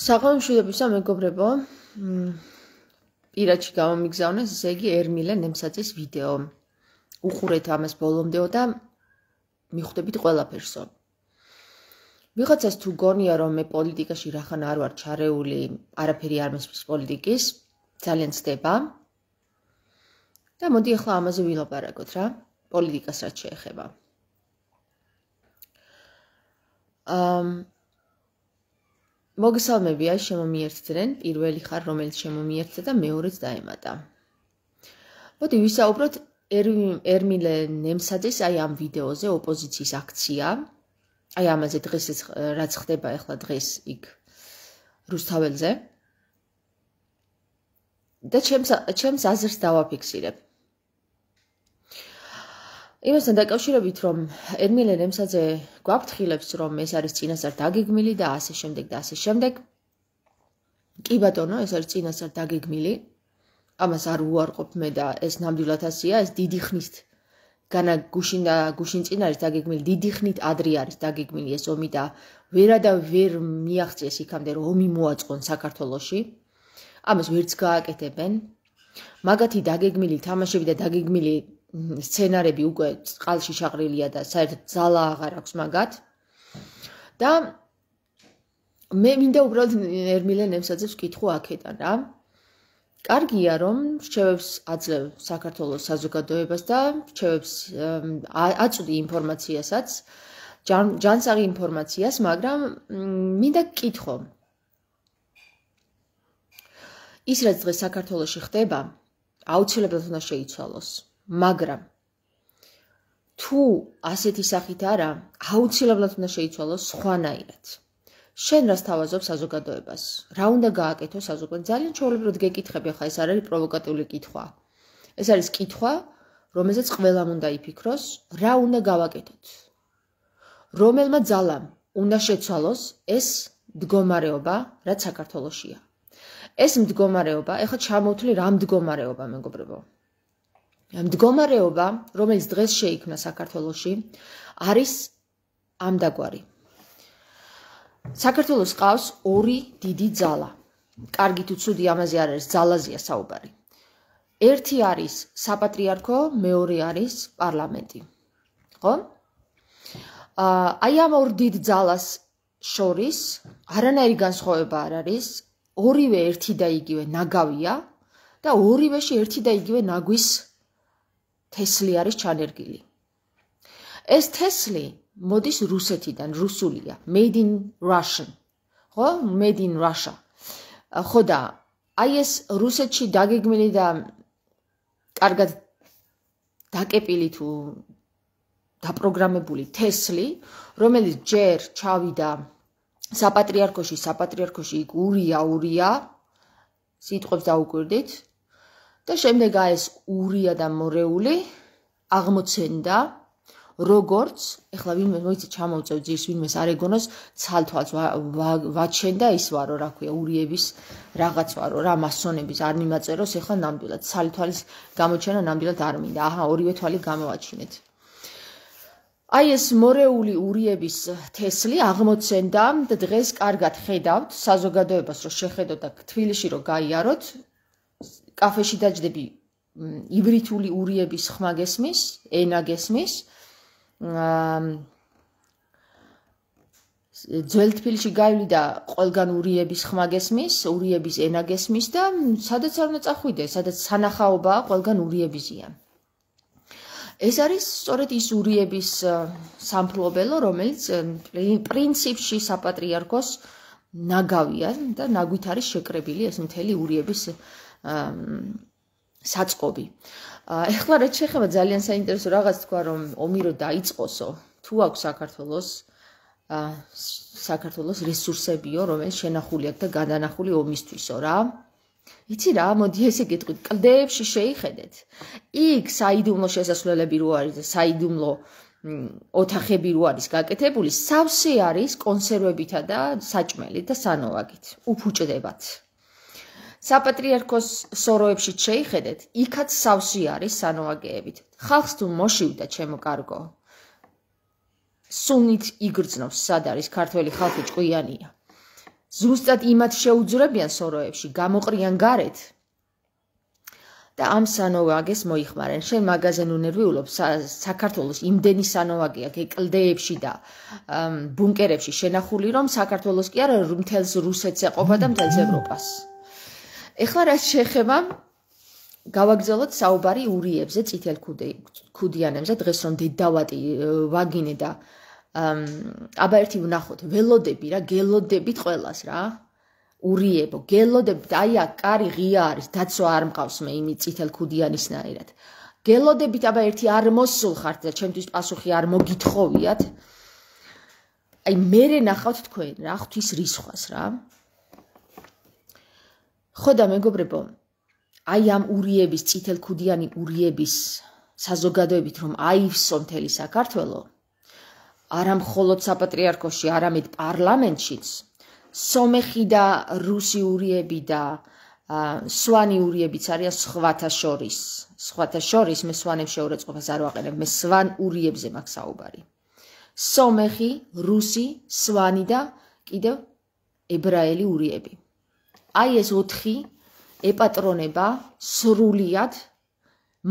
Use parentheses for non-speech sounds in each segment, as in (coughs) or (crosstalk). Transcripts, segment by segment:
საყოველშვილებისა მეგობრებო ირაჩი გამომიგზავნეს ესე იგი ერმილე ნემსაძის ვიდეო უხურეთ ამას ბოლომდეო და მიხვდებით ყველაფერსო ვიღაცას თუ გონია რომ მე პოლიტიკაში რახან არ ვარ ჩარეული არაფერი არ მასწრებს პოლიტიკის ძალიან ცდება და მოდი ახლა ამაზე ვილაპარაკოთ რა პოლიტიკას რაც შეეხება აм მოგესალმებია შემომიერთდნენ პირველი ხარ რომელიც შემომიერთდა და მეორეც დაემატა მოდი ვისაუბროთ ერმილე ნემსაძის აი ამ ვიდეოზე ოპოზიციის აქცია აი ამაზე დღეს რაც ხდება ახლა დღეს იქ რუსთაველზე და ჩემს ჩემს აზრს დავაფიქსირებ იმასთან დაკავშირებით, რომ ერმილე ნემსაძე გვაფრთხილებს, რომ ეს არის წინასწარ დაგეგმილი და ასე შემდეგ და ასე შემდეგ. კი ბატონო, ეს არის წინასწარ დაგეგმილი. ამას არ უარყოფ მე და ეს ნამდვილად ასეა, ეს დიდი ხნის განა გუშინ და გუშინ წინ არის დაგეგმილი, დიდი ხნით ადრე არის დაგეგმილი ეს ომი და ვერა და ვერ მიაღწიეს იქამდე, რომ ომი მოაწყონ საქართველოსში. ამას ვერც გააკეთებენ. მაგათი დაგეგმილი თამაშები და დაგეგმილი სცენარები უკვე წყალში ჩაღრილია და საერთოდ ზალა აღარ აქვს მაგათ. და მე მინდა უბრალოდ ერმილე ნემსაძეს ვკითხო აქეთან რა. კარგია რომ რჩევებს აძლევ საქართველოს საზოგადოებას და რჩევებს აწვდი ინფორმაციასაც ჯანსაღი ინფორმაციას, მაგრამ მინდა კითხო. ის რაც დღეს საქართველოში ხდება, აუცილებლად უნდა შეიცვალოს. მაგრამ თუ ასეთი სახით არა, აუცილებლად უნდა შეიცვალოს სხვანაირად. შენ რას თავაზობ საზოგადოებას? რა უნდა გააკეთო საზოგადო? ძალიან ჩაოლებრივად გეკითხები, ხა ეს არის პროვოკატიული კითხვა. ეს არის კითხვა, რომელზეც ყველამ უნდა იფიქროს, რა უნდა გავაკეთოთ? რომელმა ძალამ უნდა შეცვალოს ეს მდგომარეობა, რაც საქართველოსია? ეს მდგომარეობა, ეხლა ჩამოვთვლი რა მდგომარეობა მეგობრებო. მდგომარეობა, რომელიც დღეს შეიქმნა საქართველოში, არის ამდაგვარი. საქართველოს ყავს ორი დიდი ძალა. კარგი თუ ცუდი, ამაზე არ არის ძალაზია საუბარი. ერთი არის საპატრიარქო, მეორე არის პარლამენტი. ხო? აი ამ ორ დიდ ძალას შორის არანაირი განსხვავება არ არის. ორივე ერთი და იგივე ნაგავია და ორივეში ერთი და იგივე ნაგვის თესლი არის ჩანერგილი. ეს თესლი მოდის რუსეთიდან, რუსულია, made in russian. ხო, made in russia. ხო და აი ეს რუსეთში დაგეგმილი და კარგად დაკეპილი თუ დაპროგრამებული თესლი, რომელიც ჯერ ჩავიდა საპატრიარქოში, საპატრიარქოში იგი ურია, ურია სიტყვებს დაუკვირდით, და შემდეგ ეს ურია და მორეული აღმოცენდა როგორც ეხლა ვინმე მოიცა ჩამოვწევ ძირს ვინმეს არ ეგონოს ცალთვალს ვაჩენდა ის ვარო რა ქვია ურიების რაღაც ვარო რა მასონების არ მიმაწეროს ეხლა ნამდვილად ცალთვალის გამოჩენა ნამდვილად არ მინდა აჰა ორივე თვალი გამოვაჩინეთ აი ეს მორეული ურიების თესლი აღმოცენდა და დღეს კარგად ხედავთ საზოგადოებას რომ შეხედოთ და თბილისში რომ გაიაროთ კაფეში დაждები ივრითული ურიების ხმაგესმის, ენაგესმის. ძველთფილში გაივლიდა ყველგან ურიების ხმაგესმის, ურიების ენაგესმის და სადაც არ უნდა წახვიდე, სადაც სანახაობა ყველგან ურიებისია. ეს არის სწორედ ის ურიების სამფლობელო, რომელიც პრინციპში საპატრიარქოს ნაგავია და ნაგვით არის შეკრებილი ეს მთელი ურიების საწყობი. ეხლა რაც შეეხება ძალიან საინტერესო რაღაც თქვა რომ ომი რო დაიწყოსო, თუ აქვს საქართველოს საქართველოს რესურსებიო, რომელიც შენახული აქვს და განანახული ომისთვისო, რა? იცი რა, მოდი ესე გეტყვი, კლდეებში შეიხედეთ. იქ საიდუმლო შესასვლელები რო არის და საიდუმლო ოთახები რო არის გაკეთებული, სავსე არის კონსერვებითა და საჭმელით და სანოვაგით. უფუჭდებათ. საპატრიარქოს სოროებში შეიხედეთ, იქაც სავსი არის სანოაგეებით. ხალხს თუ მოშივდა ჩემო კარგო. სუნით იგრძნობს, სად არის ქართველი ხალხი ჭკვიანია. ზუსტად იმათ შეუძრებიან სოროებში, გამოყრიან გარეთ. და ამ სანოვაგეს მოიხმარენ. შენ მაღაზენ უნერვიულობ, საქართველოს იმდენი სანოვაგია გეკლდეებში და ბუნკერებში შენახული, რომ საქართველოს კი არა, მთელს რუსეთს ეყობა და მთელს ევროპას. ეხლა რაც შეეხება გავაგზავნოთ საუბარი ურიებზე, წითელ ქუდიანებზე, დღეს რომ დედავატი ვაგინე და აბა ერთი ვნახოთ, ველოდები რა, გელოდებით ყველას რა. ურიებო, გელოდებთ, აი აქ კარი ღია არის, დაცვა არ მყავს მე იმი წითელ ქუდიანისნაირად. გელოდებით, აბა ერთი არ მოსულ ხართ და ჩემთვის პასუხი არ მოგითხოვიათ. აი მე რენახავთ თქვენ რა, ღვთის რისხვას რა. ხო და მეგობრებო აი ამ ურიების წითელქუდიანი ურიების საზოგადოებით რომ აივსო მთელი საქართველო არა მხოლოდ საპატრიარქოში არამედ პარლამენტშიც სომეხი და რუსი ურიები და სვანი ურიებიც არის სხვათა შორის სხვათა შორის მე სვანებს შეურაცხყოფას არ ვაყენებ მე სვან ურიებზე მაქვს საუბარი სომეხი რუსი სვანი და კიდევ ებრაელი ურიები აი ეს 4 ეპატრონება სრულად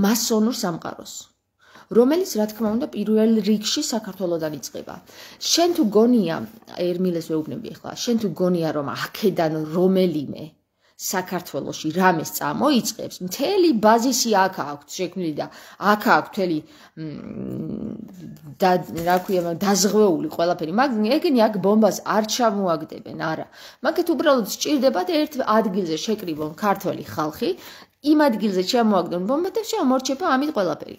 მასონურ სამყაროს რომელიც რა თქმა უნდა პირველ რიგში საქართველოსდან იწყება. შენ თუ გონია ერმილეს ვეუბნები ახლა, შენ თუ გონია რომ აქედან რომელიმე საქართველოსში რამის წამოიწებს მთელი ბაზისი აქ აქვს შექმნილი და აქ აქვს მთელი და რა ქვია დაზღვეული ყველაფერი მაგ ეგენი აქ ბომბას არ ჩამოაგდებენ არა მაგეთ უბრალოდ სჭირდებათ ერთ ადგილზე შეკრიბონ ქართველი ხალხი იმ ადგილზე ჩამოაგდონ ბომბა და შემორჩება ამით ყველაფერი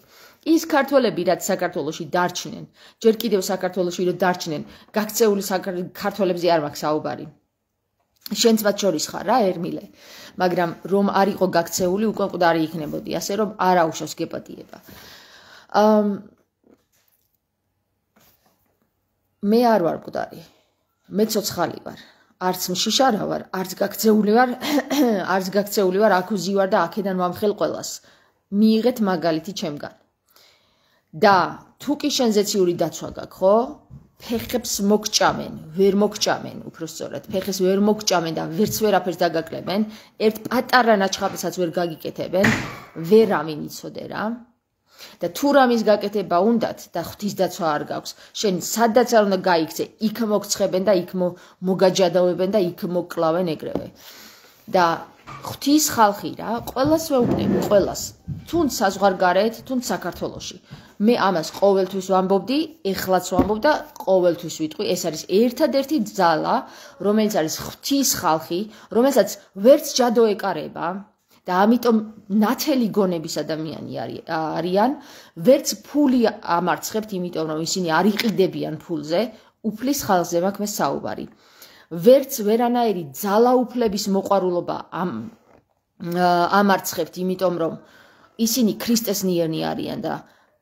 ის ქართველები რაც საქართველოსში დარჩნენ ჯერ კიდევ საქართველოსში რომ დარჩნენ გაქცეული ქართველებზე არ მაქვს საუბარი შენც მათ შორის ხარ რა ერმილე მაგრამ რომ არ იყო გაქცეული უკვე მყდარი იქნებოდი ასე რომ არა უშავს გეპატიება ამ მე არ ვარ მყდარი მე ცოცხალი ვარ არც მშიშარა ვარ არც გაქცეული ვარ (coughs) არც გაქცეული ვარ აქ უზი ვარ და აქედან მომხელ ყოლას მიიღეთ მაგალითი ჩემგან და თუ კი შენ ზეციური დაცვა გაქვს ხო ფეხებს მოგჭამენ, ვერ მოგჭამენ, უფრო სწორად, ფეხებს ვერ მოგჭამენ და ვერც ვერაფერს დაგაკლებენ, ერთ პატარა ნაჩხაბსაც ვერ გაგიკეთებენ, ვერ ამინ იცოდე რა. და თუ რამის გაკეთება უნდათ და ღვთისდაცვა არ გაქვს, შენ სადაც არ უნდა გაიქცე, იქ მოგცხებენ და იქ მოგაჯადავებენ და იქ მოკლავენ ეგრევე. და ღვთის ხალხი რა, ყოველს ვეუბნები, ყოველს. თუნდაც საზღვარგარეთ, თუნდაც საქართველოში. მე ამას ყოველთვის ვამბობდი, ეხლაც ვამბობ და ყოველთვის ვიტყვი, ეს არის ერთადერთი ძალა, რომელიც არის ღვთის ხალხი, რომელსაც ვერც ჯადო ეკარება და ამიტომ ნათელი გონების ადამიანები არიან, ვერც ფული ამარცხებთ, იმიტომ რომ ისინი არ იყიდებიან ფულზე, უფლის ხალხზე მაქვს ეს საუბარი. ვერც ვერანაირი ძალა უფლების მოყარულობა ამ ამარცხებთ, იმიტომ რომ ისინი ქრისტეს ნიერნი არიან და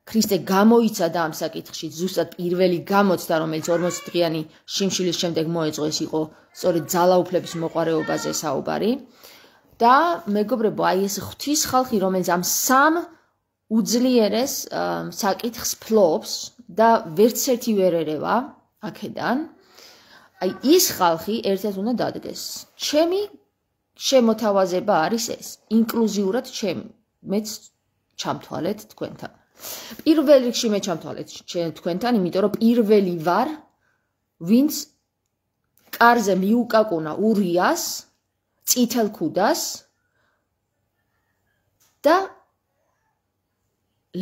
ქრისტე გამოიცადა ამ საკითხში ზუსტად პირველი გამოცდა რომელიც 40 დღიანი შიმშილის შემდეგ მოეწყვეს იყო სწორედ ძალაუფლების მოყარეობაზე საუბარი და მეგობრებო აი ეს ღვთის ხალხი რომელიც ამ სამ უძლიერეს საკითხს ფლობს და ვერც ერთი ვერ ერევა აქედან აი ის ხალხი ერთად უნდა დადგეს ჩემი შემოთავაზება არის ეს ინკლუზიურად ჩემ მეც ჩამთვალეთ თქვენთან პირველ რიგში მე ჩამთვალეთ თქვენთან, იმიტომ რომ პირველი ვარ, ვინც კარზე მიუკაკונה ურიას, წითელ ქუდას და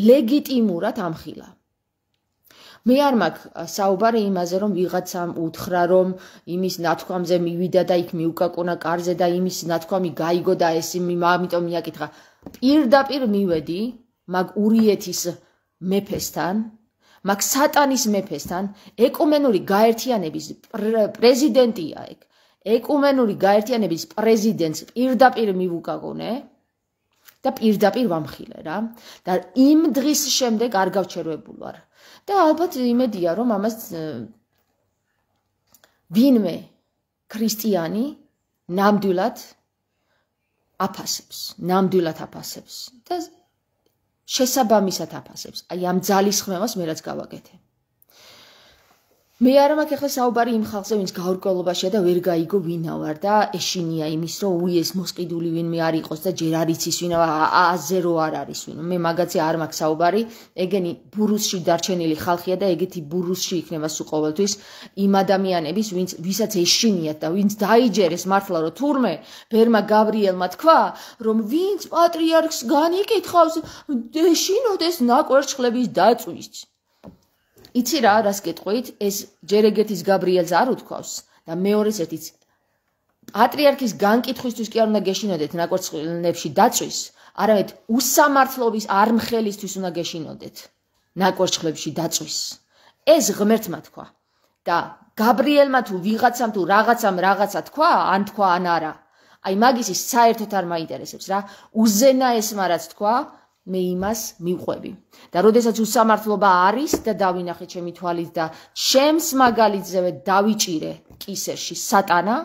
ლეგიტიმურად ამხილა. მე არ მაქვს საუბარი იმაზე, რომ ვიღაცამ უთხრა, რომ იმის ნათქვამზე მივიდა და იქ მიუკაკונה კარზე და იმის ნათქვამი გაიგო და ეს იმ ამიტომ მიაკითხა. პირდაპირ მივედი მაგ ურიეთის მეფესთან, მაგ სატანის მეფესთან, ეკუმენური გაერთიანების პრეზიდენტია ეგ. ეკუმენური გაერთიანების პრეზიდენტს პირდაპირ მიუგაგონე და პირდაპირ ვამხილე რა და იმ დღის შემდეგ არ გავჩერებულ ვარ. და ალბათ იმედია რომ ამას ვინმე ქრისტიანი ნამდვილად აფასებს, ნამდვილად აფასებს და შესაბამისად აფასებს. აი ამ ძალის ხმევას მე რაც გავაკეთე. მე არ მაქვს ახლა საუბარი იმ ხალხზე, ვინც გავრკვევლობაშია და ვერ გაიგო ვინა ვარ და ეშინია იმის, რომ უი ეს მოსყიდული ვინმე არ იყოს და ჯერ არ იცის ვინა, აზე რო არ არის ვინ. მე მაგაცი არ მაქვს საუბარი, ეგენი ბურუსში დარჩენილი ხალხია და ეგეთი ბურუსში იქნება სულ ყოველთვის იმ ადამიანების, ვინც ვისაც ეშინიათ და ვინც დაიჯერეს მართლა რომ თურმე ბერმა გავრიელმა თქვა, რომ ვინც პატრიარქს განიკითხავს, ეშინოდეს ნაკვერჩხლების დაწვის. იცი რა, რას გეტყვით? ეს ჯერ ეგეთის გაბრიელს არ უთქავს და მეორეს ერთიც პატრიარქის განკითხვისთვის კი არ უნდა გეშინოდეთ ნაკორცხლებში დაწვის, არამედ უსამართლობის არმხელისთვის უნდა გეშინოდეთ ნაკორცხლებში დაწვის. ეს ღმერთმა თქვა და გაბრიელმა თუ ვიღაცამ თუ რაღაცამ რაღაცა თქვა, ან თქვა ან არა. აი მაგის ის საერთოდ არ მაინტერესებს რა. უზენაესმა რაც თქვა, მე იმას მივყვები. და როდესაც უსამართლობა არის და დავინახე ჩემი თვალით და ჩემს მაგალითზევე დავიჭირე კისერში სატანა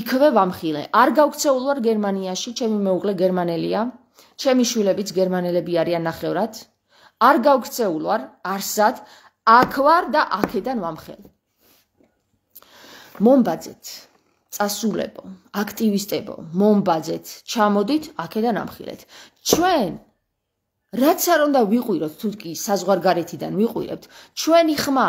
იქვე ვამხილე. არ გავქცეულ ვარ გერმანიაში, ჩემი მეუღლე გერმანელია, ჩემი შვილებიც გერმანელები არიან ნახევრად. არ გავქცეულ ვარ არსად, აქ ვარ და აქედან ვამხელ. მომბაძეთ წასულებო, აქტივისტებო, მომბაძეთ, ჩამოდით, აქედან ამხილეთ. ჩვენ რაც არ უნდა ვიყვიროთ, თუკი საზღვარგარეთიდან ვიყვიროთ, ჩვენი ხმა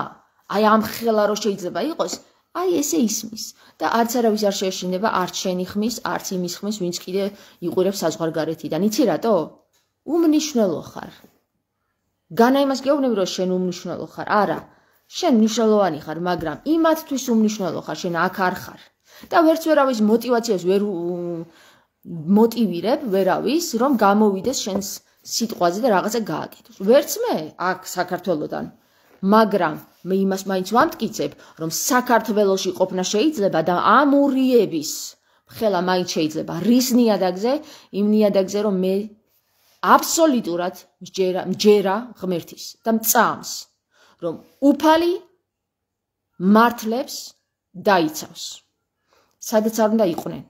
აი ამ ხელა რო შეიძლება იყოს, აი ესე ისმის და არც არავის არ შეეშინება არ ჩენი ხმის, არც იმის ხმის, ვინც კიდე იყურებს საზღვარგარეთიდან. იცი რატო? უმნიშვნელო ხარ. განა იმას გეუბნები რომ შენ უმნიშვნელო ხარ. არა. შენ მნიშვნელოვანი ხარ, მაგრამ იმათთვის უმნიშვნელო ხარ, შენ აქ არ ხარ. და ვერც ვერავის мотиваციას ვერ მოტივირებ ვერავის რომ გამოვიდეს შენს სიტყვაზე და რაღაცა გააკეთოს ვერც მე აქ საქართველოსთან მაგრამ მე იმას მაინც ვამტკიცებ რომ საქართველოსი ყოფნა შეიძლება და ამ ურიების ხელა მაინც შეიძლება რისნიადაგზე იმ ნიადაგზე რომ მე აბსოლუტურად მჯერა მჯერა ღმერთის და მწამს რომ უფალი მართლებს დაიცავს სადაც არ უნდა იყვნენ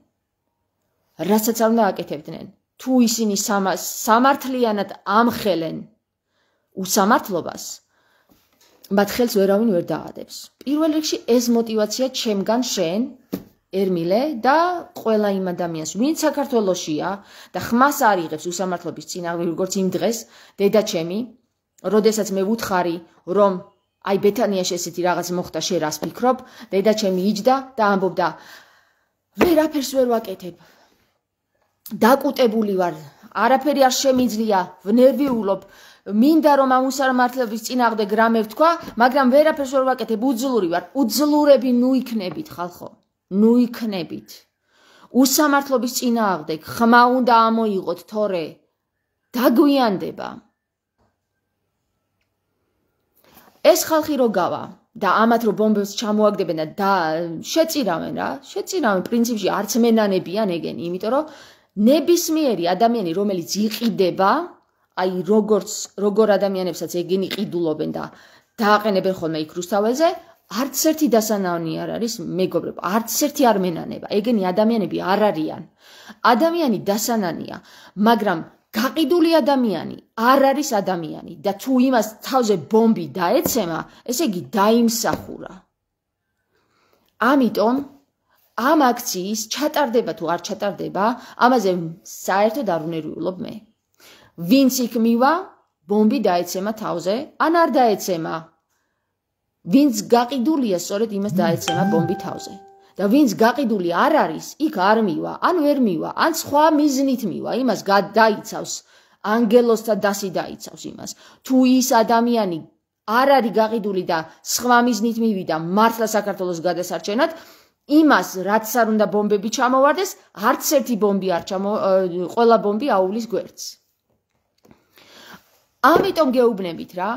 რასაც არ უნდა აკეთებდნენ თუ ისინი სამას სამართლიანად ამხელენ უსამართლობას მათ ხელს ვერავინ ვერ დაადებს პირველ რიგში ეს мотиваცია ჩემგან შენ ერმილე და ყველა იმ ადამიანს ვინც საქართველოსია და ხმას არიღებს უსამართლობის წინააღმდეგ როგორც იმ დღეს დედა ჩემი როდესაც მე ვუთხარი რომ აი ბეთანიაში ესეთი რაღაც მოხდა შე რას ფიქრობ დედა ჩემი იჯდა და ამბობდა ვერაფერს ვერ ვაკეთებ. დაკუტებული ვარ. არაფერი არ შემიძლია. ვნერვიულობ. მინდა რომ ამ უსარმართლობის წინააღმდეგ რამე ვთქვა, მაგრამ ვერაფერს ვერ ვაკეთებ. უძლური ვარ. უძლურები ნუ იქნებით, ხალხო. ნუ იქნებით. უსამართლობის წინააღმდეგ ხმა უნდა ამოიღოთ, თორე დაგვიანდება. ეს ხალხი როგავა? და ამათ რო ბომბებს ჩამოაგდებენ და შეწირავენ რა, შეწირავენ პრინციპში არც მენანებიან ეგენი, იმიტომ რომ ნებისმიერი ადამიანი რომელიც იყიდება, აი როგორც როგორ ადამიანებსაც ეგენი ყიდულობენ და დააყენებენ ხოლმე იქ რუსთავეზე, არც ერთი დასანავნი არ არის მეგობრებო, არც ერთი არ მენანება. ეგენი ადამიანები არ არიან. ადამიანი დასანანია, მაგრამ გაყიდული ადამიანი არ არის ადამიანი და თუ იმას თავზე ბომბი დაეცემა, ესე იგი დაიმსახურა. ამიტომ ამ აქციის ჩატარდება თუ არ ჩატარდება, ამაზე საერთოდ არ უნერვიულობ მე. ვინც იქ მივა, ბომბი დაეცემა თავზე, ან არ დაეცემა. ვინც გაყიდულია, სწორედ იმას დაეცემა ბომბი თავზე. და ვინც გაყიდული არ არის, იქ არ მივა, ან ვერ მივა, ან სხვა მიზნით მივა, იმას გადაიცავს ანგელოსთა დასი დაიცავს იმას. თუ ის ადამიანი არ არის გაყიდული და სხვა მიზნით მივიდა მართლა საქართველოს გადასარჩენად, იმას რაც არ უნდა ბომბები ჩამოვარდეს, არც ერთი ბომბი არ ჩამო ყველა ბომბი აულის გვერდს. ამიტომ გეუბნებით რა,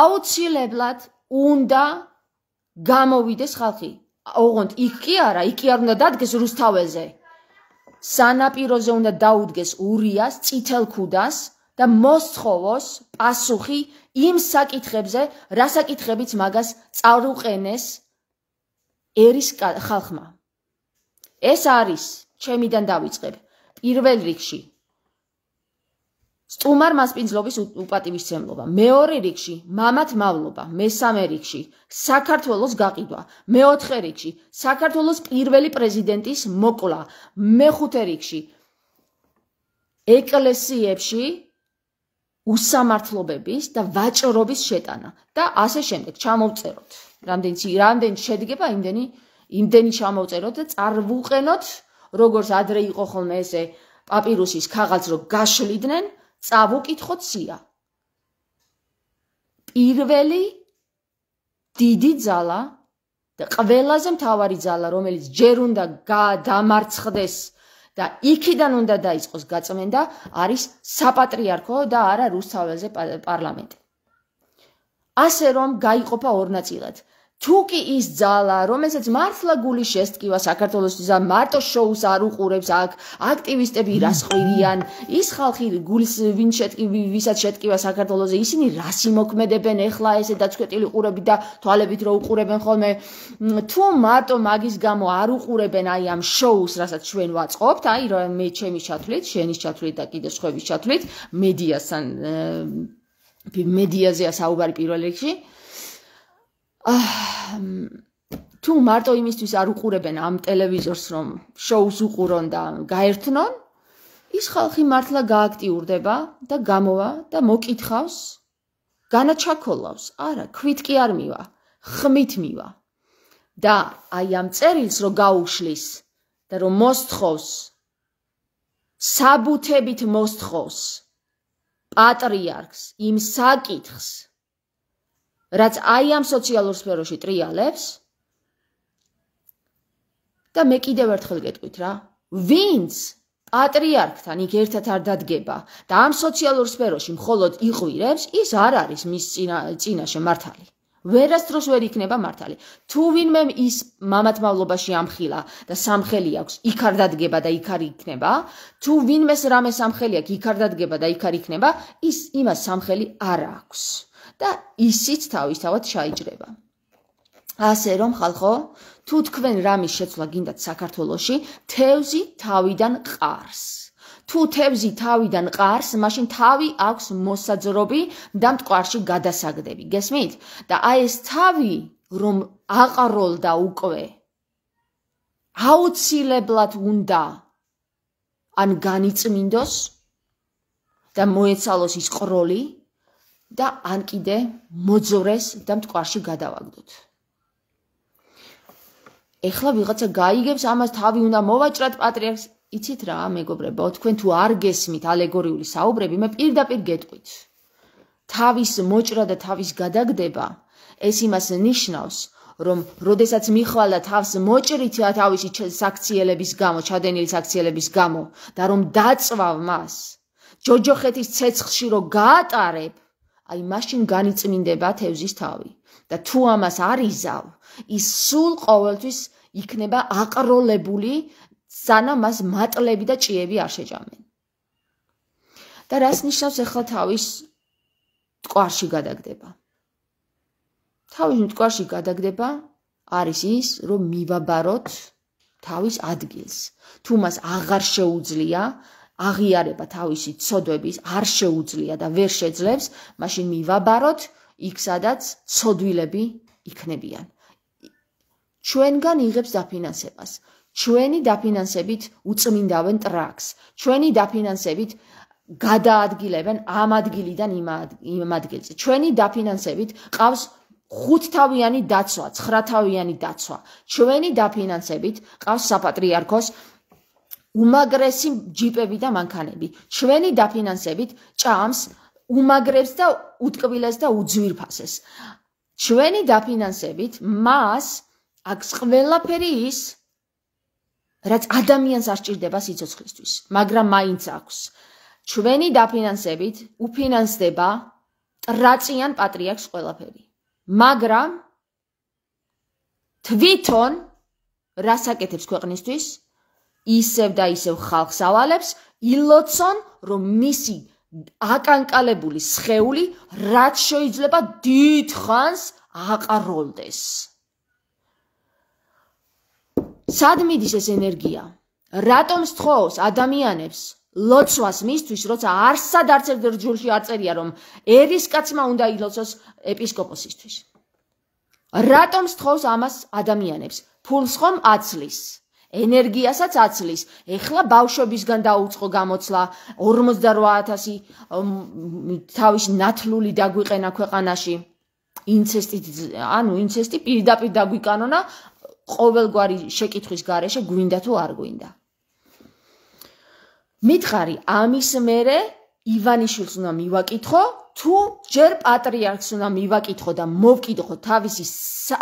აუცილებლად უნდა გამოვიდეს ხალხი ოღონდ იქ კი არა, იქ კი არ უნდა დადგეს რუსთავეზე. სანაპიროზე უნდა დაუდგეს ურიას, წითელ ქუდას და მოსხოვოს პასუხი იმ საკითხებზე, რასაკითხებიც მაგას წარუყენეს ერის ხალხმა. ეს არის ჩემიდან დავიწყებ. პირველ რიგში სტუმარ მასპინძლობის უპატივისცემლობა მეორე რიგში მამათ მავლობა მესამე რიგში საქართველოს გაყიდვა მეოთხე რიგში საქართველოს პირველი პრეზიდენტის მოკვლა მეხუთე რიგში ეკლესიებში უსამართლობების და ვაჭრობის შეტანა და ასე შემდეგ ჩამოვწეროთ რამდენი რამდენი შედგება იმდენი იმდენი ჩამოვწეროთ და წარვუყენოთ როგორც ადრე იყო ხოლმე ესე პაპირუსის ქაღალდს რო გაშლიდნენ წავუკითხოთ სია. პირველი დიდი ძალა და ყველაზე მთავარი ძალა, რომელიც ჯერ უნდა დამარცხდეს და იქიდან უნდა დაიწყოს გაწმენდა, არის საპატრიარქო და არა რუსთაველზე პარლამენტი. ასე რომ, გაიყოფა ორ ნაწილად. თუკი ის ძალა, რომელსაც მართლა გული შესტკივა საქართველოს ძალა მარტო შოუს არ უყურებს აქ აქტივისტები რას ყვირიან, ის ხალხი გულის ვინ შეტკივი, ვისაც შეტკივა საქართველოსზე, ისინი რას იმოქმედებენ ეხლა ესე დაცვეტილი ყურები და თვალებით რო უყურებენ ხოლმე თუ მარტო მაგის გამო არ უყურებენ აი ამ შოუს, რასაც ჩვენ ვაწყობთ, აი მე ჩემი ჩათვლით, შენის ჩათვლით და კიდე სხვების ჩათვლით, მედიასთან მედიაზეა საუბარი პირველ რიგში. თუ მარტო იმისთვის არ უყურებენ ამ ტელევიზორს რომ შოუს უყურონ და გაერთნონ ის ხალხი მართლა გააქტიურდება და გამოვა და მოკითხავს განაჩაქოლავს არა ქვით კი არ მივა ხმით მივა და აი ამ წერილს რო გაუშლის და რომ მოსთხოვს საბუთებით მოსთხოვს პატრიარქს იმ საკითხს რაც აი ამ სოციალურ სფეროში ტრიალებს და მე კიდევ ერთხელ გეტყვით რა ვინც პატრიარქთან იქ ერთად არ დადგება და ამ სოციალურ სფეროში მხოლოდ იყვირებს ის არ არის მის წინაშე მართალი ვერასდროს ვერ იქნება მართალი თუ ვინმე ის მამათმავლობაში ამხილა და სამხელი აქვს იქ არ დადგება და იქ არ იქნება თუ ვინმეს რამე სამხელი აქვს იქ არ დადგება და იქ არ იქნება ის იმას სამხელი არ აქვს და ისიც თავისთავად შეიძლება. ასე რომ ხალხო, თუ თქვენ რამის შეცვლა გინდათ საქართველოსში, თევზი თავიდან ყარს. თუ თევზი თავიდან ყარს, მაშინ თავი აქვს მოსაძრობი და მტყარში გადასაგდები. გესმით? და აი ეს თავი რომ აყაროლდა უკვე აუცილებლად უნდა ან განიწმინდოს და მოეცალოს ის ყროლი, და ან კიდე მოძორეს და მткვარში გადავაგდოთ. ეხლა ვიღაცა გაიგებს ამას თავი უნდა მოვაჭრათ პატრიარქს, იცით რა, მეგობრებო, თქვენ თუ არ გესმით ალეგორიული საუბრები, მე პირდაპირ გეტყვით. თავის მოჭრა და თავის გადაგდება ეს იმას ნიშნავს, რომ როდესაც მიხვალ და თავს მოჭრით თავისი საქციელების გამო, ჩადენილი საქციელების გამო და რომ დაწვავ მას ჯოჯოხეთის ცეცხლში რომ გაატარებ, აი მაშინ განიწმინდება თევზის თავი და თუ ამას არ იზავ ის სულ ყოველთვის იქნება აყროლებული სანამ მას მატლები და ჭიები არ შეჭამენ და რას ნიშნავს ახლა თავის ტყარში გადაგდება თავის ტყარში გადაგდება არის ის რომ მივაბაროთ თავის ადგილს თუ მას აღარ შეუძლია აღიარება თავისი ცოდვების არ შეუძლია და ვერ შეძლებს, მაშინ მივაბაროთ იქ სადაც ცოდვილები იქნებიან. ჩვენგან იღებს დაფინანსებას. ჩვენი დაფინანსებით უწმინდავენ ტრაქს. ჩვენი დაფინანსებით გადაადგილებენ ამ ადგილიდან იმ ადგილზე. ჩვენი დაფინანსებით ყავს ხუთთავიანი დაცვა, ცხრათავიანი დაცვა. ჩვენი დაფინანსებით ყავს საპატრიარქოს უმაგრესი ჯიპები და მანქანები. ჩვენი დაფინანსებით ჭამს, უმაგრებს და უტკბილებს და უძვირფასებს. ჩვენი დაფინანსებით მას აქვს ყველაფერი ის რაც ადამიანს არ სჭირდება სიცოცხლისთვის, მაგრამ მაინც აქვს. ჩვენი დაფინანსებით უფინანსდება ტრაციან პატრიარქს ყველაფერი. მაგრამ თვითონ რასაკეთებს ქვეყნისთვის, ისევ და ისევ ხალხს ავალებს ილოცონ, რომ მისი აკანკალებული სხეული რაც შეიძლება დიდ ხანს აყაროლდეს. სად მიდის ეს ენერგია? რატომ სწხოვს ადამიანებს ლოცვას მისთვის, როცა არსად არც ერთ ჯულში არ წერია, რომ ერისკაცმა უნდა ილოცოს ეპისკოპოსისთვის? რატომ სწხოვს ამას ადამიანებს? ფულს ხომ აცლის? ენერგიასაც აცლის. ეხლა ბავშვებისგან დაუწყო გამოცლა 58000 თავის ნათლული დაგვიყენა ქვეყანაში. ინცესტი ანუ ინცესტი პირდაპირ დაგვიკანონა ყოველგვარი შეკითხვის გარეშე გვინდა თუ არ გვინდა. მითხარი ამის მერე ივანიშვილს უნდა მივაკითხო თუ ჯერ პატრიარქს უნდა მივაკითხო და მოვკითხო თავისი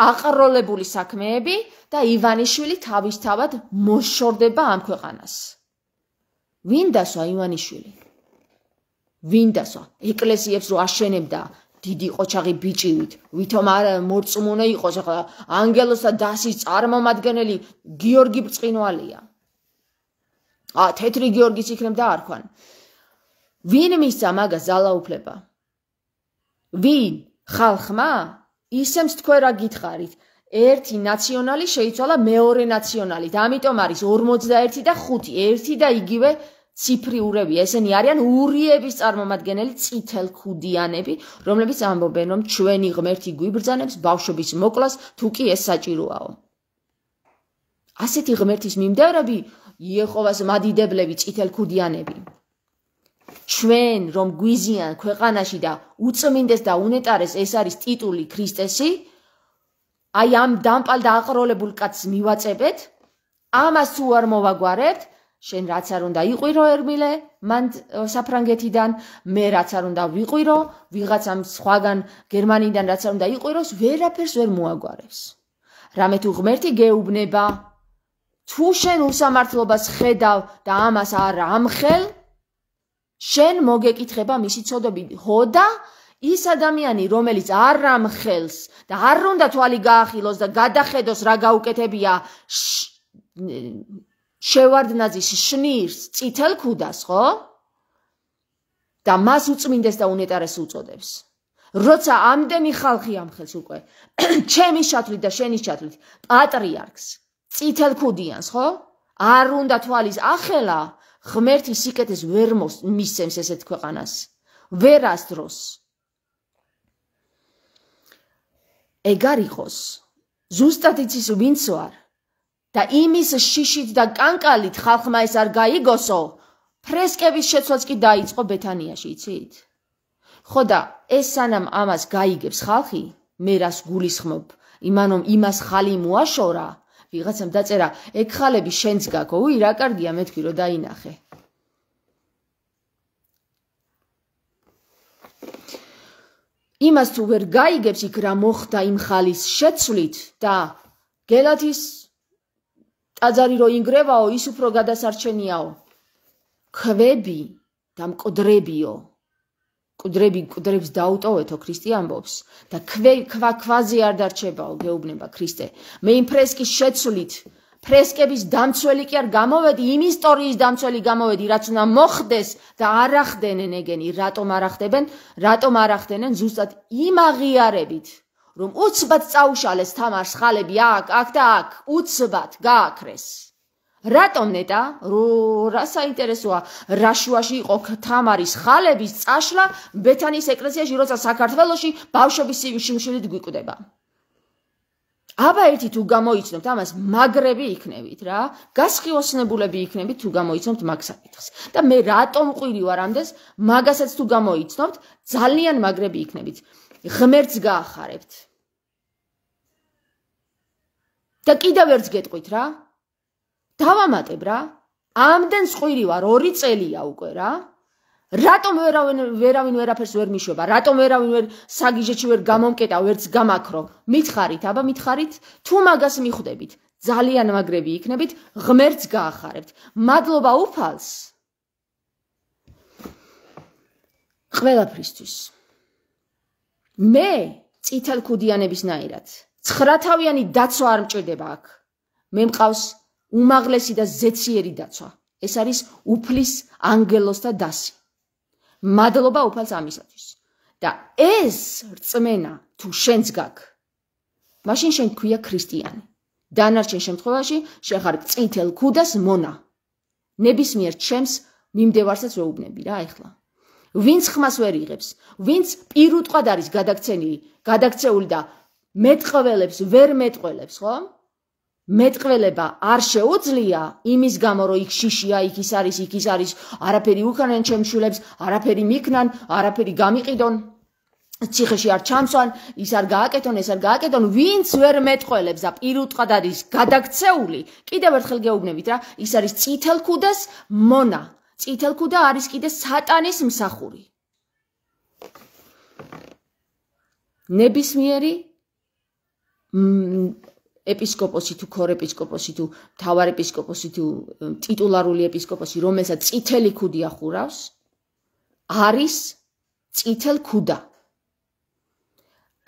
აყროლებული საქმეები და ივანიშვილი თავისთავად მოშორდება ამ ქვეყანას ვინ დასვა ივანიშვილი ვინ დასვა ეკლესიებს რო აშენებდა დიდი ყოჩაღი ბიჭივით ვითომ არ მორწმუნე იყოს ახლა ანგელოსთან დასის წარმომადგენელი გიორგი ბწყინვალია ა თეთრი გიორგის იქნებ და არქან ვინ მისცა მაგას ძალაუფლება? ვინ? ხალხმა? ისემს თქვენ რა გითხარით? ერთი ნაციონალი შეიცვალა მეორე ნაციონალით. ამიტომ არის 41 და 5, ერთი და იგივე ციფრიურები. ესენი არიან ურიების წარმომადგენელი ციტელ ქუდიანები, რომლებიც ამბობენ, რომ ჩვენი ღმერთი გვიბრძანებს ბავშვების მოკლას, თუკი ეს საჭიროაო. ასეთი ღმერთის მიმდევრები იეჰოვას მადიდებლები, ციტელ ქუდიანები. ჩვენ რომ გვიზიან ქვეყანაში და უწმინდეს და უნეტარეს ეს არის ტიტული ქრისტესი აი ამ დამპალ და აყროლებულ კაცს მივაწებეთ ამას თუ არ მოვაგوارებთ შენ რაც არ უნდა იყვირო ერმილე მან საფრანგეთიდან მე რაც არ უნდა ვიყვირო ვიღაცამ სხვაგან გერმანიიდან რაც არ უნდა იყვიროს ვერაფერს ვერ მოაგوارებს რამე თუ ღმერთი გეუბნება თუ შენ უსამართლობას ხედავ და ამას არ ამხელ შენ მოგეკითხება მისი ცოდები ჰო და ის ადამიანი რომელიც არ ამხელს და არ უნდა თვალი გაახილოს და გადახედოს რა გაუკეთებია შევარდნაძის შნირს წითელ ქუდას ხო და მას უწმინდეს და უნეტარეს უწოდებს როცა ამდენი ხალხი ამხელს უკვე (clears throat) ჩემი შათლით და შენი შათლით პატრიარქს წითელ ქუდიანს ხო არ უნდა თვალის ახელა ღმერთი სიკეთეს ვერ მოს მისცემს ესეთ ქვეყანას ვერას დროს ეგ არ იყოს ზუსტად იცის ვინც ვარ და იმის შიშით და კანკალით ხალხმა ეს არ გაიგოსო ფრესკების შეცვლაც კი დაიწყო ბეთანიაში იცით ხო და ეს სანამ ამას გაიგებს ხალხი მე რას გულისხმობ იმანო იმას ხალი მოაშორა ვიღაცამ დაწერა, ეგ ხალები შენც გაგო, უი რა კარგია მეთქვი რომ დაინახე. იმას თუ ვერ გაიგებს იქ რა მოხდა იმ ხალის შეცვლით და გელათის ტაძარი რო ინგრევაო, ის უფრო გადასარჩენიაო. ქვები და მკოდრებიო. კუდრები კუდრებს დაუტოვეთო ქრისტე ამბობს და ქვა ქვაზე არ დარჩებაო გეუბნება ქრისტე მე იმ ფრესკის შეცვლით ფრესკების დამცველი კი არ გამოვედი იმ ისტორიის დამცველი გამოვედი რაც უნდა მოხდეს და არ ახდენენ ეგენი რატომ არ ახდენენ რატომ არ ახდენენ ზუსტად იმ აღიარებით რომ უცბად წაუშალეს თამარს ხალები აქ აქ და აქ უცბად გააქრეს რატომ ნედა? რა საინტერესოა? რაშუაში იყო თამარის ხალების წაშლა ბეთანის ეკლესიაში, როცა საქართველოსში ბავშვების სიმშვიდით გვიკვდება. აბა ერთი თუ გამოიცნობთ ამას, მაგრები იქნებით რა. გასხივოსნებულები იქნებით თუ გამოიცნობთ მაგ საკითხს. და მე რატომ ყვირი ვარ ამდეს? მაგასაც თუ გამოიცნობთ, ძალიან მაგრები იქნებით. ღმერთს გაახარებთ. და კიდევ ერთს გეტყვით რა. დავამატებ რა ამდენ სყვირი ვარ ორი წელია უკვე რა რატომ ვერავინ ვერავინ ვერაფერს ვერ მიშובה რატომ ვერავინ ვერ საგიჟეთში ვერ გამომკეტა ვერც გამაქრო მითხარით აბა მითხარით თუ მაგას მიხვდებით ძალიან მაგრები იქნებით ღმერთს გაახარებთ მადლობა უფალს ყველაფრისთვის მე წითელ ქუდიანების ნაირად ცხრათავიანი დაცვა არ მჭირდება აქ მე მყავს უმაღლესი და ზეციერი დაცვა. ეს არის უფლის ანგელოსთა დასი. მადლობა უფალს ამისათვის. და ეს რწმენა თუ შენს გაკ. მაშინ შენ ქვია ქრისტიანი. დანარჩენ შემთხვევაში შენ ხარ წითელ ქუდას მონა. ნებისმიერ ჩემს მიმდევარსაც ვეუბნები რა ეხლა. ვინც ხმას ვერ იღებს, ვინც პირუტყვად არის გადაგცენილი, გადაგცეული და მეტყველებს, ვერ მეტყველებს, ხო? მეტყველება არ შეუძლია იმის გამო რომ იქ შიშია, იქ ის არის, იქ ის არის, არაფერი უკანენ ჩემ შულებს, არაფერი მიკნან, არაფერი გამიყიდონ. ციხეში არ ჩამსვან, ის არ გააკეთონ, ეს არ გააკეთონ, ვინც ვერ მეტყველებს და პირუტყად არის გადაგცეული, კიდევ ერთხელ გეუბნებით რა, ის არის წითელქუდას მონა. წითელქუდა არის კიდე სატანის მსახური. ნებისმიერი ეპისკოპოსი თუ ქორეპისკოპოსი თუ მთავარეპისკოპოსი თუ ტიტულარული ეპისკოპოსი რომელსაც წითელი ქუდი ახურავს არის წითელ ქუდა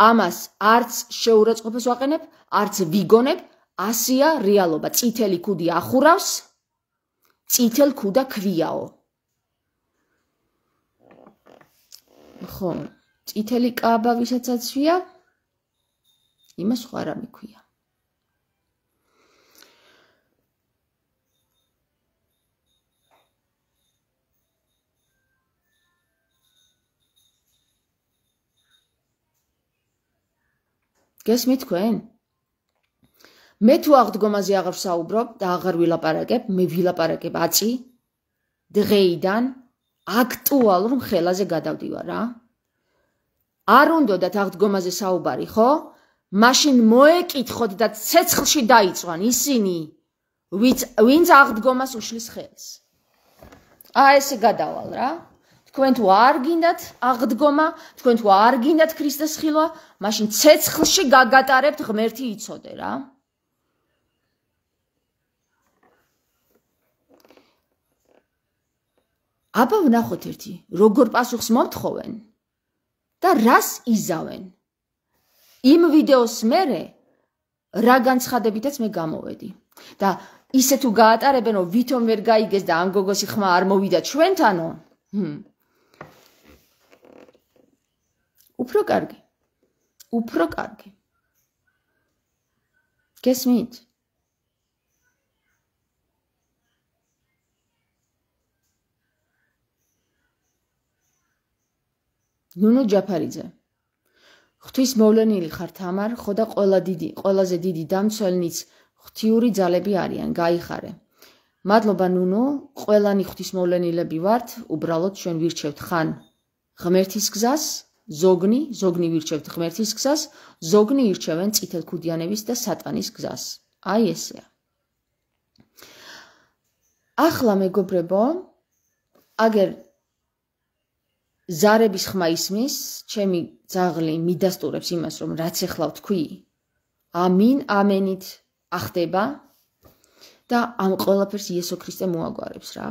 ამას არც შეურაცხყოფას ვაყენებ არც ვიგონებ ასია რეალობა წითელი ქუდი ახურავს წითელ ქუდა ქვიაო ხო წითელი კაბა ვისაცაცვია იმას ხარ ამიქვია გესმით თქვენ? მე თუ აღდგომაზე აღარ საუბრობ და აღარ ვილაპარაკებ, მე ვილაპარაკებ აწი დღეიდან აქტუალურ მხელაზე გადავდივარ, რა. არ უნდათ აღდგომაზე საუბარი, ხო? მაშინ მოეკითხოთ და ცეცხლში დაიწვან ისინი, ვინც ვინც აღდგომას უშლის ხელს. აი ესე გადავალ რა. თქვენ თუ არ გინდათ აღდგომა, თქვენ თუ არ გინდათ ქრისტეს ხილვა, მაშინ ცეცხლში გაგატარებთ ღმერთი იცოდე რა. აბა ვნახოთ ერთი, როგორ პასუხს მომთხოვენ და რას იზავენ. იმ ვიდეოს მერე რა განცხადებითაც მე გამოვედი. და ისე თუ გაატარებენო ვითომ ვერ გაიგეს და ამ გოგოსი ხმა არ მოვიდა ჩვენთანო? ჰმ უფრო კარგი. უფრო კარგი. გესმით? ნუნო ჯაფარიძე. ღთვის მოვლენილი ხარ თამარ, ხო და ყველა დიდი, ყველაზე დიდი დამცველნიც ღთიური ძალები არიან, გაიხარე. მადლობა ნუნო, ყველანი ღთვის მოვლენილები ვართ, უბრალოდ ჩვენ ვირჩევთ ხან ღმერთის გზას. ზოგნი, ზოგნი ვირჩევთ ღმერთის გზას, ზოგნი ირჩევენ წითელქუდიანების და სატანის გზას. აი ესეა. ახლა მეგობრებო, აგერ ზარების ხმა ისმის, ჩემი ძაღლი მიდასტურებს იმას, რომ რაც ახლა ვთქვი, ამინ, ამენით ახდება და ამ ყველაფერს იესო ქრისტე მოაგვარებს რა.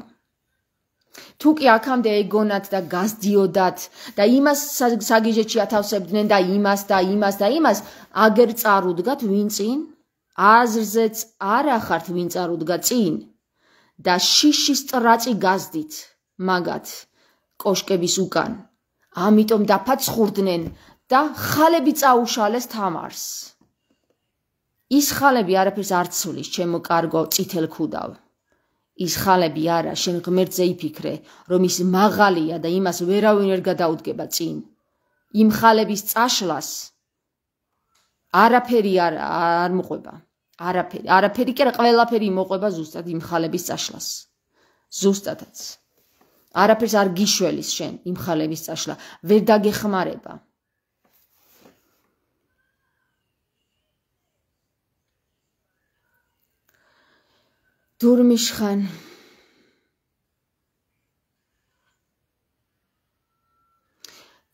თუ კი აქამდე ეგონათ და გასდიოდათ და იმას საგიჟეთში ათავსებდნენ და იმას და იმას და იმას აგერ წარუდგათ ვინ წინ აზრზეც არ ახართ ვინ წარუდგა წინ და შიშის წრაწი გასდით მაგათ კოშკების უკან ამიტომ დაფაცხურდნენ და ხალები წაუშალეს თამარს ის ხალები არაფერს არ ცulis ჩემო კარგო წითელ ქუდავ ის ხალები არა, შენ ღმერთზე იფიქრე, რომ ის მაღალია და იმას ვერავინ ვერ გადაუდგება წინ. იმ ხალების წაშლას არაფერი არ არ მოყვება. არაფერი, არაფერი კი არა, ყველაფერი მოყვება ზუსტად იმ ხალების წაშლას. ზუსტადაც. არაფერს არ გიშველის შენ იმ ხალების წაშლა, ვერ დაგეხმარება. დურმიშხან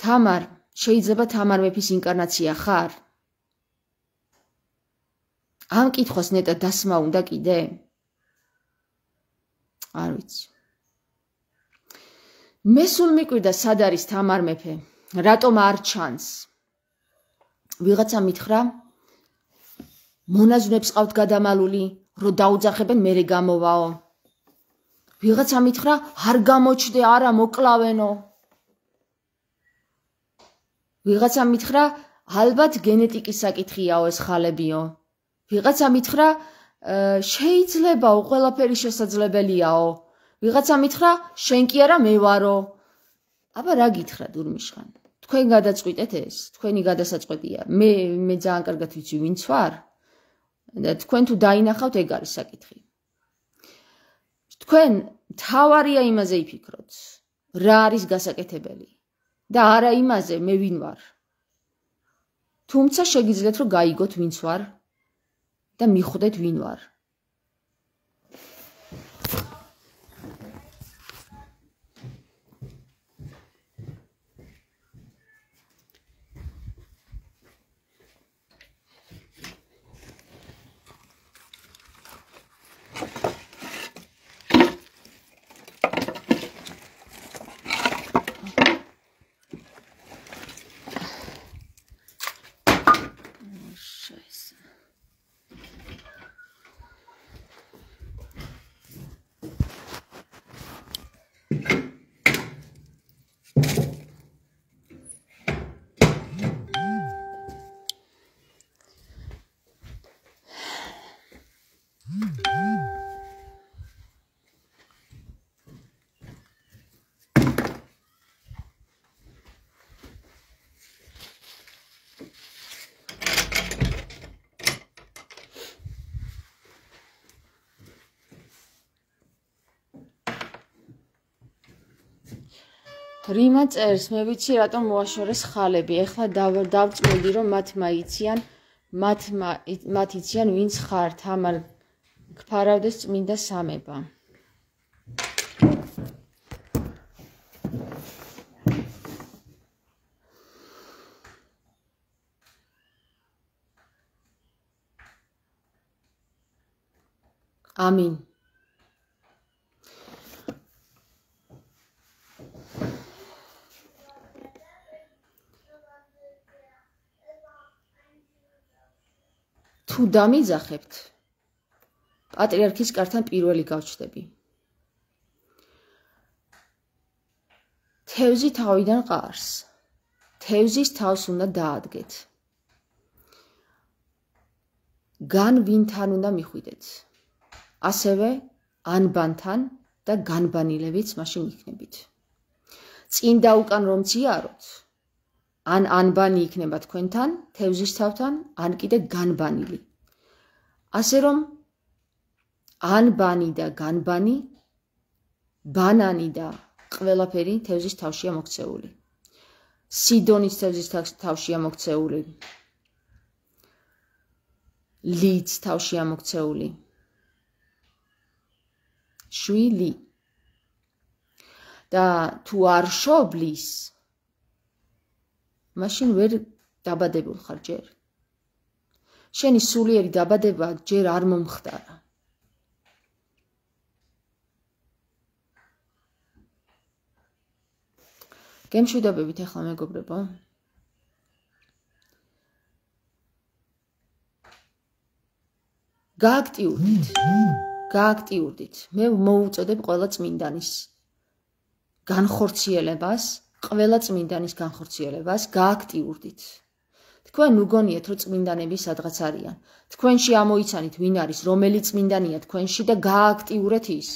თამარ შეიძლება თამარ მეფის ინკარნაცია ხარ ამ კითხვას ნეტა დასმაუნდა კიდე არ ვიცი მე სულ მიკვირდა სად არის თამარ მეფე რატომ არ ჩანს ვიღაცა მითხრა მონაზვნებს ყავთ გადამალული რომ დაუძახებენ მე რე გამოვაო. ვიღაცა მითხრა, არ გამოჩდე, არა მოკლავენო. ვიღაცა მითხრა, ალბათ გენეტიკის საკითხიაო ეს ხალებიო. ვიღაცა მითხრა, შეიძლებაო, ყველაფერი შესაძლებელიაო. ვიღაცა მითხრა, შენ კი არა მე ვარო. აბა რა გითხრა დურმიშხან? თქვენ გადაწყვეტეთ ეს, თქვენი გადასაწყვეტია. მე მე ძალიან კარგად ვიცი ვინც ვარ. და თქვენ თუ დაინახავთ ეგ არის საკითხი. თქვენ თავარია იმაზე იფიქროთ, რა არის გასაკეთებელი და არა იმაზე მე ვინ ვარ. თუმცა შეგიძლიათ რომ გაიგოთ ვინც ვარ და მიხვდეთ ვინ ვარ. რიმა წერს, მე ვიცი რატომ მოაშორეს ხალები. ეხლა დავწმედი, რომ მათ მაიციან, მათ მათიციან ვინც ხართ, ამარ გფარავდეს წმინდა სამება. თუ დამიძახებთ პატრიარქის კართან პირველი გავჩდები თევზი თავიდან ყარს თევზის თავს უნდა დაადგეთ გან ვინთან უნდა მიხვიდეთ ასევე ანბანთან და განბანილებით მაშინ იქნებით წინ და უკან რომ ძიაროთ ან ანბანი იქნება თქვენთან, თევზის თავთან, ან კიდე განბანილი. ასე რომ ანბანი და განბანი ბანანი და ყველაფერი თევზის თავშია მოქცეული. სიდონის თევზის თავშია მოქცეული. ლიც თავშია მოქცეული. შვილი და თუ არ შობლის მაშინ ვერ დაბადებულ ხარ ჯერ. შენი სულიერი დაბადება ჯერ არ მომხდარა. გემშვიდობებით ახლა მეგობრებო. გააქტიურდით. გააქტიურდით. მე მოუწოდებ ყველა წმინდანის განხორციელებას. ყველა წმინდანის განხორციელებას გააქტიურდით. თქვენ უგონიეთ, რომ წმინდანები სადღაც არიან. თქვენში ამოიცანით, ვინ არის, რომელი წმინდანია თქვენში და გააქტიურეთ ის.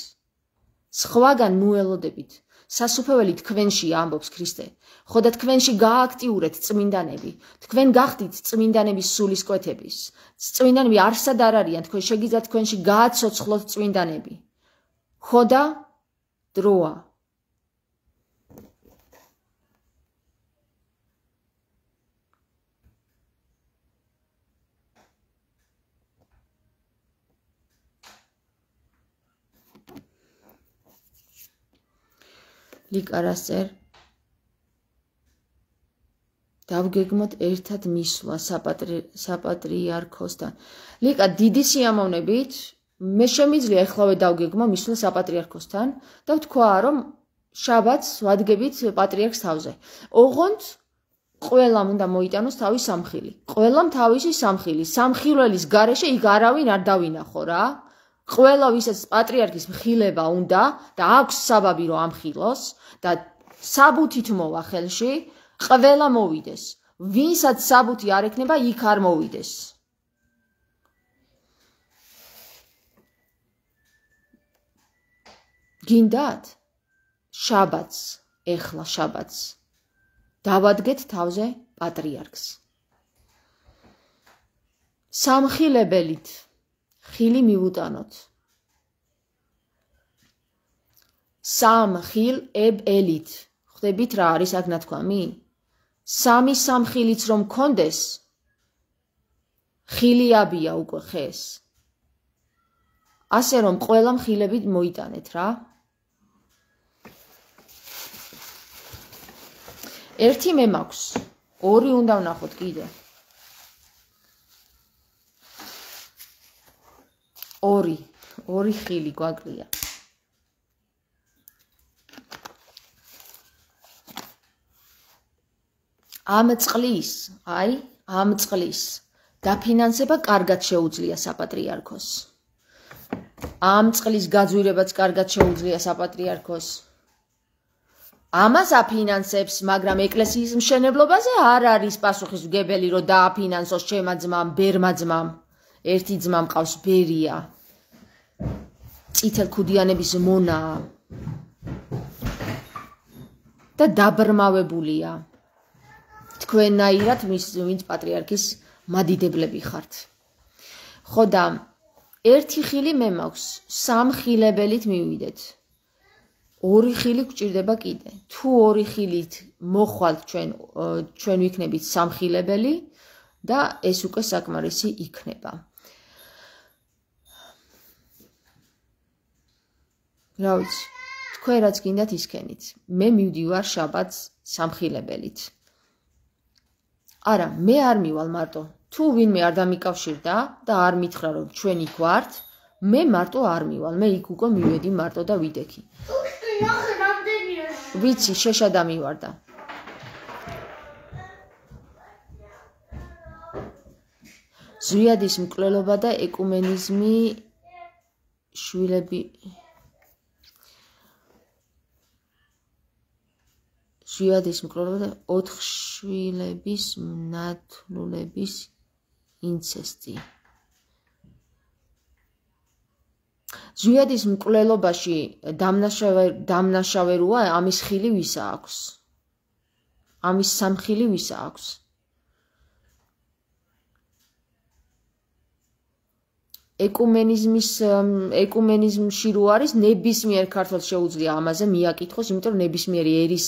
სხვაგან მოელოდებით. სასუფეველი თქვენში ამბობს ქრისტე. ხო და თქვენში გააქტიურეთ წმინდანები. თქვენ გახდით წმინდანების სულისკვეთების. წმინდანები არსად არ არიან, თქვენ შეგიძლიათ თქვენში გააცოცხლოთ წმინდანები. ხო და დროა ლიკარასერ დავგეგმოთ ერთად მისვლა საპატრიარქოსთან ლიკა დიდი სიამოვნებით მე შემიძლია ახლავე დავგეგმო მისვლა საპატრიარქოსთან და ვთქვა რომ შაბათს ვადგებით პატრიარქს თავზე ოღონდ ყველამ უნდა მოიტანოს თავის სამხილი ყველამ თავისი სამხილი სამხილველის გარეშე იგ არავინ არ დავინახო რა ყველა ვისაც პატრიარქის მხილება უნდა და აქვს საბაბი რომ ამხილოს და საბუთით მოვა ხელში, ყველა მოვიდეს. ვისაც საბუთი არ ექნება, იქ არ მოვიდეს. გინდათ შაბათს, ეხლა შაბათს. დავადგეთ თავზე პატრიარქს. სამხილებელით ხილი მიუტანოთ. სამ ხილ ებ ელით. ხდებით რა არის აქ ნათქვამი? სამი სამ ხილიც რომ კონდეს ხილიაბია უკვე ხეს. ასე რომ ყველა მხილები მოიტანეთ რა. ერთი მე მაქვს. ორი უნდა ვნახოთ კიდე. ორი ორი ხილი გვაკლია ამ წყლის აი ამ წყლის დაფინანსება კარგად შეუძლია საპატრიარქოს ამ წყლის გაძვირებაც კარგად შეუძლია საპატრიარქოს ამას აფინანსებს, მაგრამ ეკლესიის მშენებლობაზე არ არის პასუხისგებელი, რომ დააფინანსოს შემაძმამ, ბერმაძმამ. ერთი ძმა მყავს ბერია წითელ ქუდიანების მონა და დაბრმავებულია თქვენაირად მის ვინც პატრიარქის მადიდებლები ხართ ხო და ერთი ხილი მე მაქვს სამ ხილებელით მივიდეთ ორი ხილი გჭირდება კიდე თუ ორი ხილით მოხვალთ ჩვენ ჩვენ ვიქნებით სამ ხილებელი და ეს უკვე საკმარისი იქნება რა ვიცი თქვენ რაც გინდათ ისქენით მე მივდივარ შაბათს სამხილებელით არა მე არ მივალ მარტო თუ ვინმე არ დამიკავშირდა და არ მითხრა რომ ჩვენ იქ ვართ მე მარტო არ მივალ მე იქ უკვე მივედი მარტო და ვიდექი ვიცი შეშა დამივარდა ზვიადის მკვლელობა და ეკუმენიზმი შვილები ჟიადის მკვლელობა და ოთხშვილების ნათლულების ინცესტი. ჟიადის მკვლელობაში დამნაშავერ დამნაშავერუა ამის ხილი ვის აქვს? ამის სამხილი ვის აქვს? ეკუმენიზმის ეკუმენიზმში რო არის ნებისმიერ ქართულ შეუძლია ამაზე მიაკითხოს, იმიტომ რომ ნებისმიერი ერის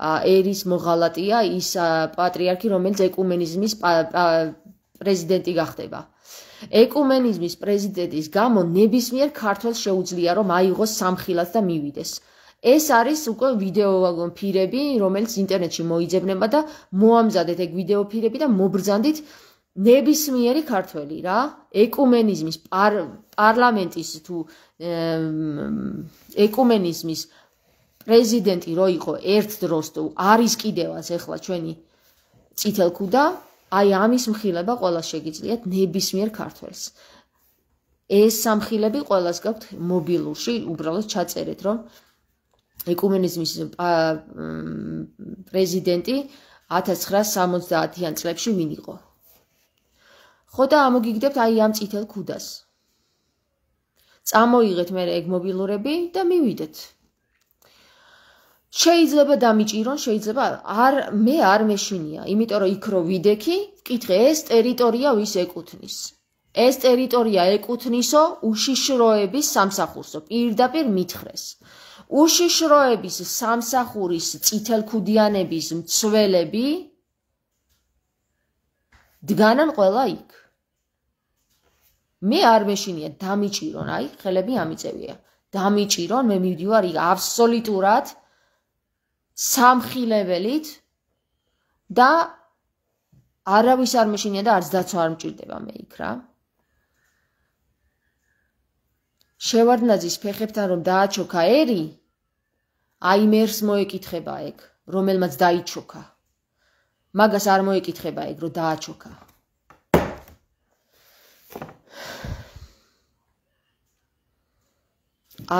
ერის მოღალატია ის პატრიარქი რომელიც ეკუმენიზმის პრეზიდენტი გახდება ეკუმენიზმის პრეზიდენტის გამო ნებისმიერ ქართველს შეუძლია რომ აიღოს სამხილაც და მივიდეს ეს არის უკვე ვიდეო ფირები რომელიც ინტერნეტში მოიძებნება და მოამზადეთ ეგ ვიდეო ფირები და მობრძანდით ნებისმიერი ქართველი რა ეკუმენიზმის პარლამენტის თუ ეკუმენიზმის პრეზიდენტი რო იყო ერთ დროს თუ არის კიდევაც ახლა ჩვენი წითელკუდა, აი ამის მხილება ყოველ შეგიძლიათ ნებისმიერ ქართველს. ეს სამხილები ყოველს გაქვთ მობილურში, უბრალოდ ჩაწერეთ, რომ ეკუმენიზმის პრეზიდენტი 1970-იან წლებში ვინ იყო? ხო და ამოგიგდებთ აი ამ წითელ ქუდას. წამოიღეთ მე ეგ მობილურები და მივიდეთ. შეიძლება დამიჭირონ, შეიძლება არ მე არ მეშინია, იმიტომ რომ იქ რო ვიდექი, კითხე ეს ტერიტორია ვის ეკუთვნის. ეს ტერიტორია ეკუთვნისო უშიშროების სამსახურსო, პირდაპირ მითხრეს. უშიშროების სამსახურის წითელქუდიანების მცველები დგანან ყველა იქ. მე არ მეშინია დამიჭირონ, აი, ხელები ამიწევია. დამიჭირონ, მე მივდივარ აბსოლუტურად 100% სამხილებელით და არავის არ მეშინია და არც დაცვა არ მჭირდება მე იქ რა. შევარდნაძის ფეხებთან რომ დააჩოქა ერი, აი მერს მოეკითხება ეგ, რომელმაც დაიჩოქა. მაგას არ მოეკითხება ეგ, რომ დააჩოქა.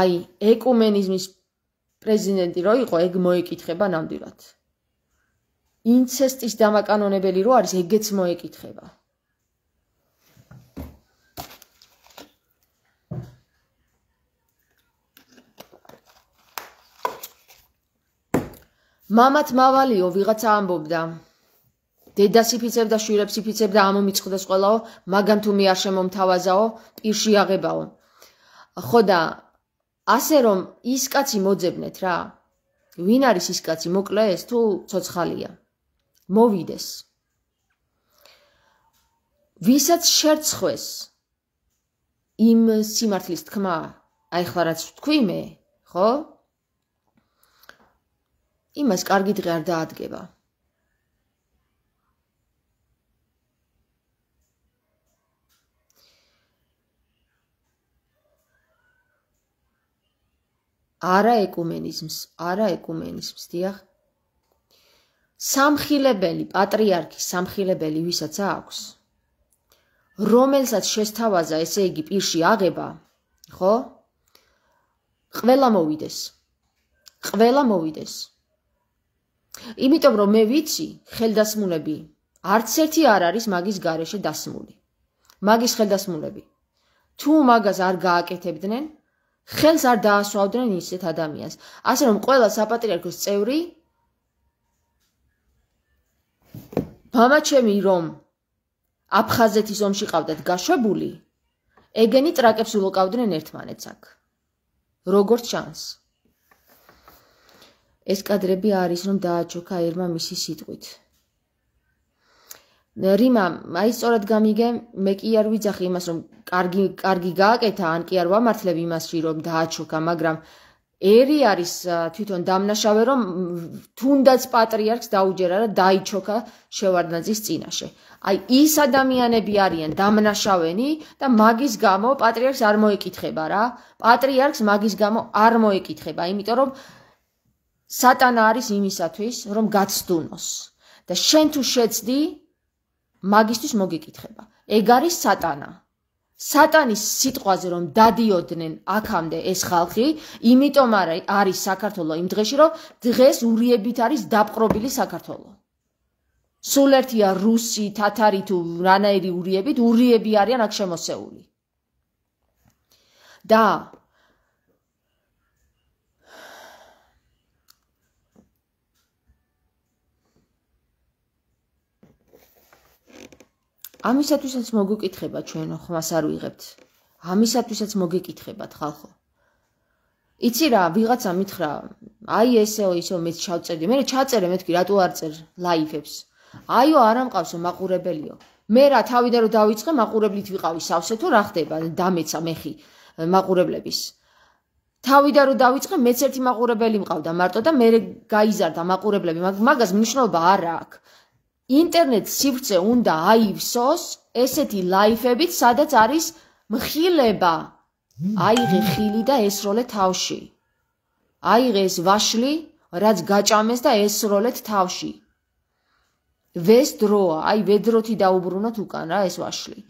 აი, ეკუმენიზმის პრეზიდენტი რო იყო, ეგ მოეკითხება ნამდვილად. ინცესტის დამაკანონებელი რო არის, ეგეც მოეკითხება. მამათ მავალიო ვიღაცა ამბობდა დედას იფიცებდა შვილებს იფიცებდა ამომიწყდეს ყველაო მაგან თუ მე არ შემომთავაზაო პირში აღებაო ხო და ასე რომ ის კაცი მოძებნეთ რა. ვინ არის ის კაცი მოკლეს თუ ცოცხალია? მოვიდეს. ვისაც შერცხვეს იმ სიმართლის თქმა, აი ხლა რაც ვთქვი მე, ხო? იმას კარგი დღე არ დაადგება. არა ეკუმენიზმს, არა ეკუმენიზმს, დიახ. სამხილებელი პატრიარქი, სამხილებელი ვისაც აქვს, რომელსაც შესთავაზა, ესე იგი, პირში აღება, ხო? ყველა მოვიდეს. ყველა მოვიდეს. იმიტომ რომ მე ვიცი, ხელდასმულები არც ერთი არ არის მაგის გარეშე დასმული. მაგის ხელდასმულები. თუ მაგას არ გააკეთებდნენ, ხელს არ დაასვავდნენ ისეთ ადამიანს. ასე რომ ყველა საპატრიარქოს წევრი ბამაჩემი რომ აფხაზეთის ომში ყავდათ გაშვებული, ეგენი ტრაკებს ულოკავდნენ ერთმანეთს აქ. როგორც შანს. ეს კადრები არის რომ დააჩოქა ერთმა მისის სიტყვით. რიმა აი სწორად გამიგე მე კი არ ვიძახი იმას რომ კარგი კარგი გააკეთა ან კი არ ვამართლებ იმასში რომ დააჩოქა მაგრამ ერი არის თვითონ დამნაშავე რომ თუნდაც პატრიარქს დაუჯერა და დაიჩოქა შევარდნაძის წინაშე. აი ის ადამიანები არიან დამნაშავენი და მაგის გამო პატრიარქს არ მოეკითხება რა. პატრიარქს მაგის გამო არ მოეკითხება, იმიტომ რომ სატანა არის იმისათვის რომ გაცდუნოს. და შენ თუ შეცდი, მაგისტვის მოგიკითხება. ეგ არის სატანა. სატანის სიტყვაზე რომ დადიოდნენ აქამდე ეს ხალხი, იმიტომ არის საქართველოს იმ დღეში რომ დღეს ურიებით არის დაპყრობილი საქართველოს. სულ ერთია რუსი, თათარი თუ რანაირი ურიებით, ურიები არიან აქ შემოსეული. და ამისათვისაც მოგეკითხება ჩვენო ხმას არ ვიღებთ. ამისათვისაც მოგეკითხებათ ხალხო. იცი რა, ვიღაცა მითხრა, აი ესეო, ისო მე ჩავწერდი. მე ჩაწერე მეთქი, რატო არ წერ ლაიფებს? აიო, არა მყავსო მაყურებელიო. მე რა თავიდა რომ დავიწყე მაყურებლით ვიყავი სავსე თუ რა ხდება? დამეცა მეხი მაყურებლების. თავიდა რომ დავიწყე მეც ერთი მაყურებელი მყავდა მარტო და მე გაიზარდა მაყურებლები, მაგრამ მაგას მნიშვნელობა არ აქვს. ინტერნეტ სივრცე უნდა აივსოს ესეთი ლაიფებით, სადაც არის მხილება. აიღე ხილი და ესროლე თავში. აიღე ეს ვაშლი, რაც გაჭამეს და ესროლეთ თავში. ვეს დროა, აი ვედროთი დაუბრუნოთ უკან რა ეს ვაშლი.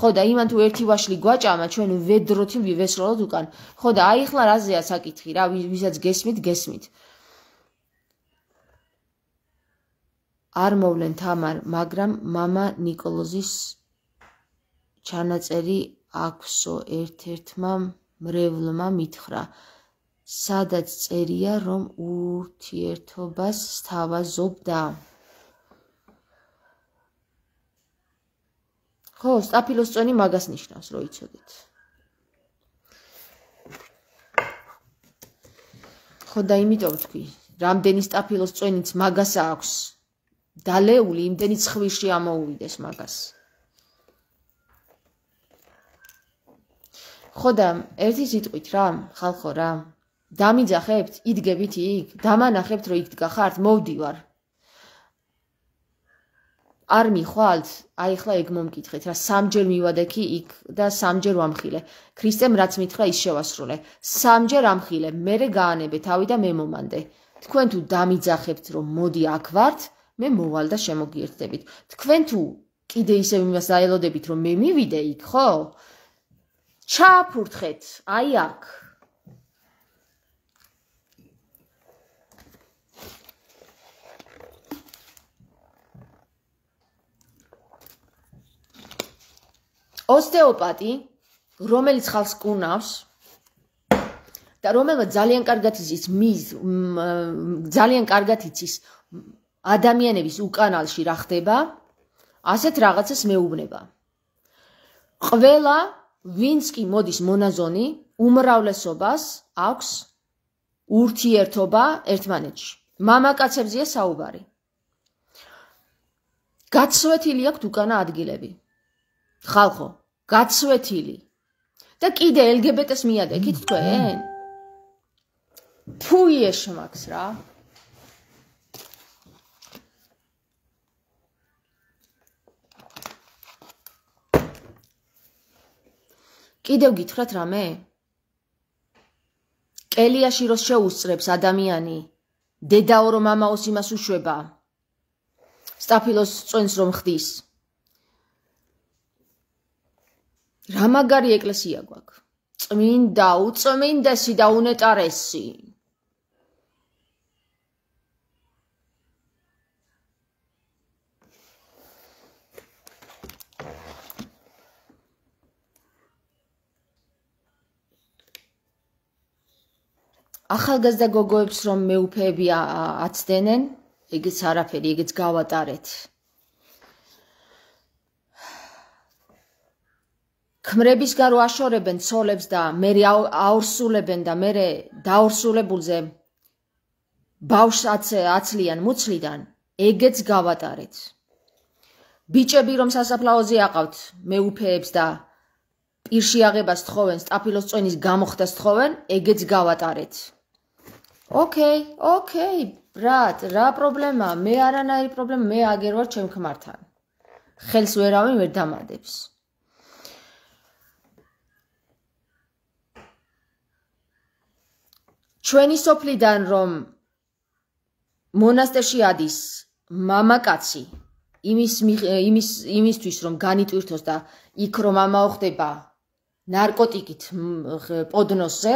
ხო და იმან თუ ერთი ვაშლი გვაჭამა, ჩვენ ვედროთი ვესროლოთ უკან. ხო და აი ხლა რაზეა საკითხი რა, ვისაც გესმით, გესმით. არ მოვლენ თამარ, მაგრამ мама نيكოლოზის ჩანაწერი აქვსო ერთ-ერთმა მრევლმა მითხრა, სადაც წერია, რომ ურთიერთობას სთავაზობდა. ხო, სტაფილოსწონი მაგას ნიშნავს, რომ იცოდეთ. ხო და იმიტომ თქვი, რამდენი სტაფილოსწონიც მაგას აქვს? დალეული იმდენი ცხვიში ამოუვიდეს მაგას. ხოდა ერთი სიტყვით რა, ხალხო რა. დამიძახებთ, იდგებით იქ, დამანახებთ რომ იქ გახართ, მოვდივარ. არ მიხვალთ? აი ხლა ეგ მომკითხეთ რა, სამჯერ მივადექი იქ და სამჯერ ვამხილე. ქრისტემ რაც მითხრა ის შევასრულე. სამჯერ ამხილე, მე რე გაანებე თავი და მე მომანდე. თქვენ თუ დამიძახებთ რომ მოდი აქ ვართ, მე მოვალ და შემოგიერთდებით. თქვენ თუ კიდე ისე იმას დაელოდებით, რომ მე მივიდე იქ, ხო? ჩააფურთხეთ, აი აქ. ოსტეოპათი, რომელიც ხალს კუნავს და რომელიც ძალიან კარგად იცის, ძალიან კარგად იცის ადამიანების უკანალში რა ხდება? ასეთ რაღაცას მეუბნება. ყველა ვინც კი მოდის მონაზონი, უმრავლესობას აქვს ურთიერთობა ერთმანეთში. მამაკაცებზია საუბარი. გაცვეთილი აქვს უკანა ადგილები. ხალხო, გაცვეთილი. და კიდე LGBT-ს მიადგეთ თქვენ? თუ ეშმაკს რა? კიდევ გითხრათ რამე? კელიაში რო შეუსწრებს ადამიანი, დედაო რო მამაოს იმას უშვება. სტაფილოს წვენს რომ ხდის. რა მაგარი ეკლესია გვაქვს? წმინდა, უწმინდესი და უნეტარესი. ახალგაზრდა გოგოებს რომ მეუფეები აცდენენ, ეგეც არაფერი, ეგეც გავატარეთ. ქმრების გარო აშორებენ ცოლებს და მე აორსულებენ და მე დაორსულებულზე ბავშვაც აცლიან მუცლიდან, ეგეც გავატარეთ. ბიჭები რომ სასაფლაოზე აყავთ მეუფეებს და პირში აღებას თხოვენ, სტაფილოს წვენის გამოხდას თხოვენ, ეგეც გავატარეთ. ოკეი, ოკეი, ბრატ, რა პრობლემაა? მე არანაირი პრობლემა მე აგერ ვარ ჩემ ქმართან. ხელს ვერავინ ვერ დამადებს. ჩვენი სოფლიდან რომ მონასტერში ადის мамаკაცი იმის იმის იმისთვის რომ განიტვირთოს და იქ რომ ამაოხდება ნარკოტიკით პოდნოსზე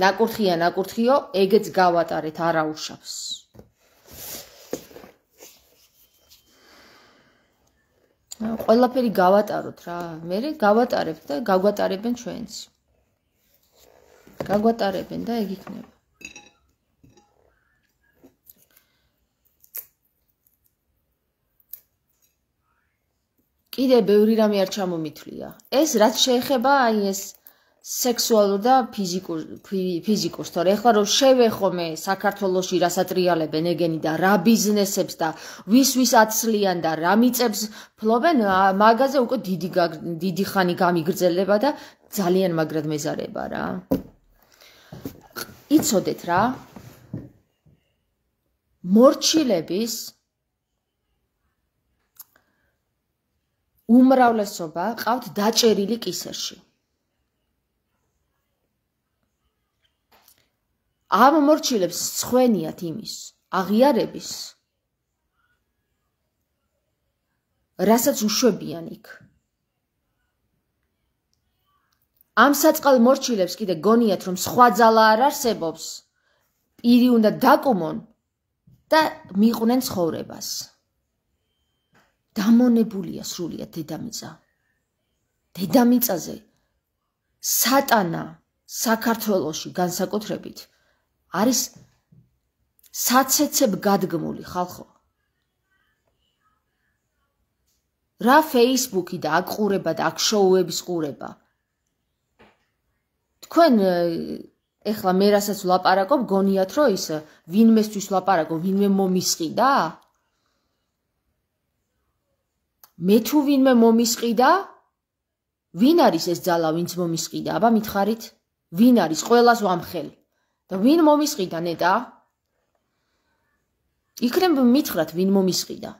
ნაკურთხია ნაკურთხიო, ეგეც გავატარეთ, არა უშავს. ყველაფერი გავატაროთ რა. მე გავატარებ და გავგატარებენ ჩვენც. გავგატარებენ და ეგ იქნება. კიდე ბევრი რამე არ ჩამომითვლია. ეს რაც შეეხება აი ეს სექსუალურ და ფიზიკურ ფიზიკურს თორე ახლა რომ შევეხო მე საქართველოსში რა სატრიალებენ ეგენი და რა ბიზნესებს და ვის ვის აცლიან და რა მიწებს ფლობენ მაღაზია უკვე დიდი დიდი ხანი გამიგრძელება და ძალიან მაგრად მეზარება რა იცოდეთ რა მორჩილების უმრავლესობა ყავთ დაჭერილი კისერში ამ მორჩილებს ცხვენიათ იმის აღიარების რასაც უშვებიან იქ ამ საწყალ მორჩილებს კიდე გონიათ რომ სხვა ძალა არ არსებობს პირი უნდა დაკომონ და მიყვნენ ცხოვრებას დამონებულია სრულიად დედამიწა დედამიწაზე სატანა საქართველოსი განსაკუთრებით არის საცეცებ გადგმული ხალხო რა ფეისბუქი და აქ ყურება და აქ შოუების ყურება თქვენ ეხლა მე რასაც ვლაპარაკობ გონიათ რომ ის ვინმესთვის ვლაპარაკო ვინმე მომისყიდა მე თუ ვინმე მომისყიდა ვინ არის ეს ძალა ვინც მომისყიდა აბა მითხარით ვინ არის ყოველას ვამხელი და ვინ მომისყიდა ნეტა? იქნებ მითხრათ ვინ მომისყიდა.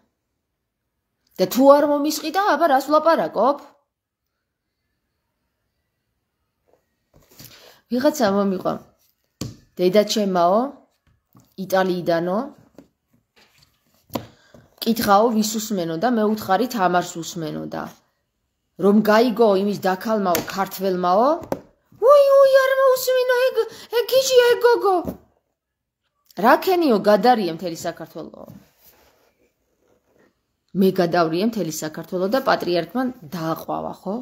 და თუ არ მომისყიდა, აბა რას ვლაპარაკობ? ვიღაცა მომიყვა. დედა ჩემაო იტალიიდანო. კითხაო ვის უსმენო და მე უთხარი თამარს უსმენო და რომ გაიგო იმის დაქალმაო ქართველმაო ოი ოი არ მოусმინო ეგ ეგიჟი ეგოგო რა ქენიო გადარია მთელი საქართველო მე გადავრიე მთელი საქართველო და პატრიარქმა დააყვავა ხო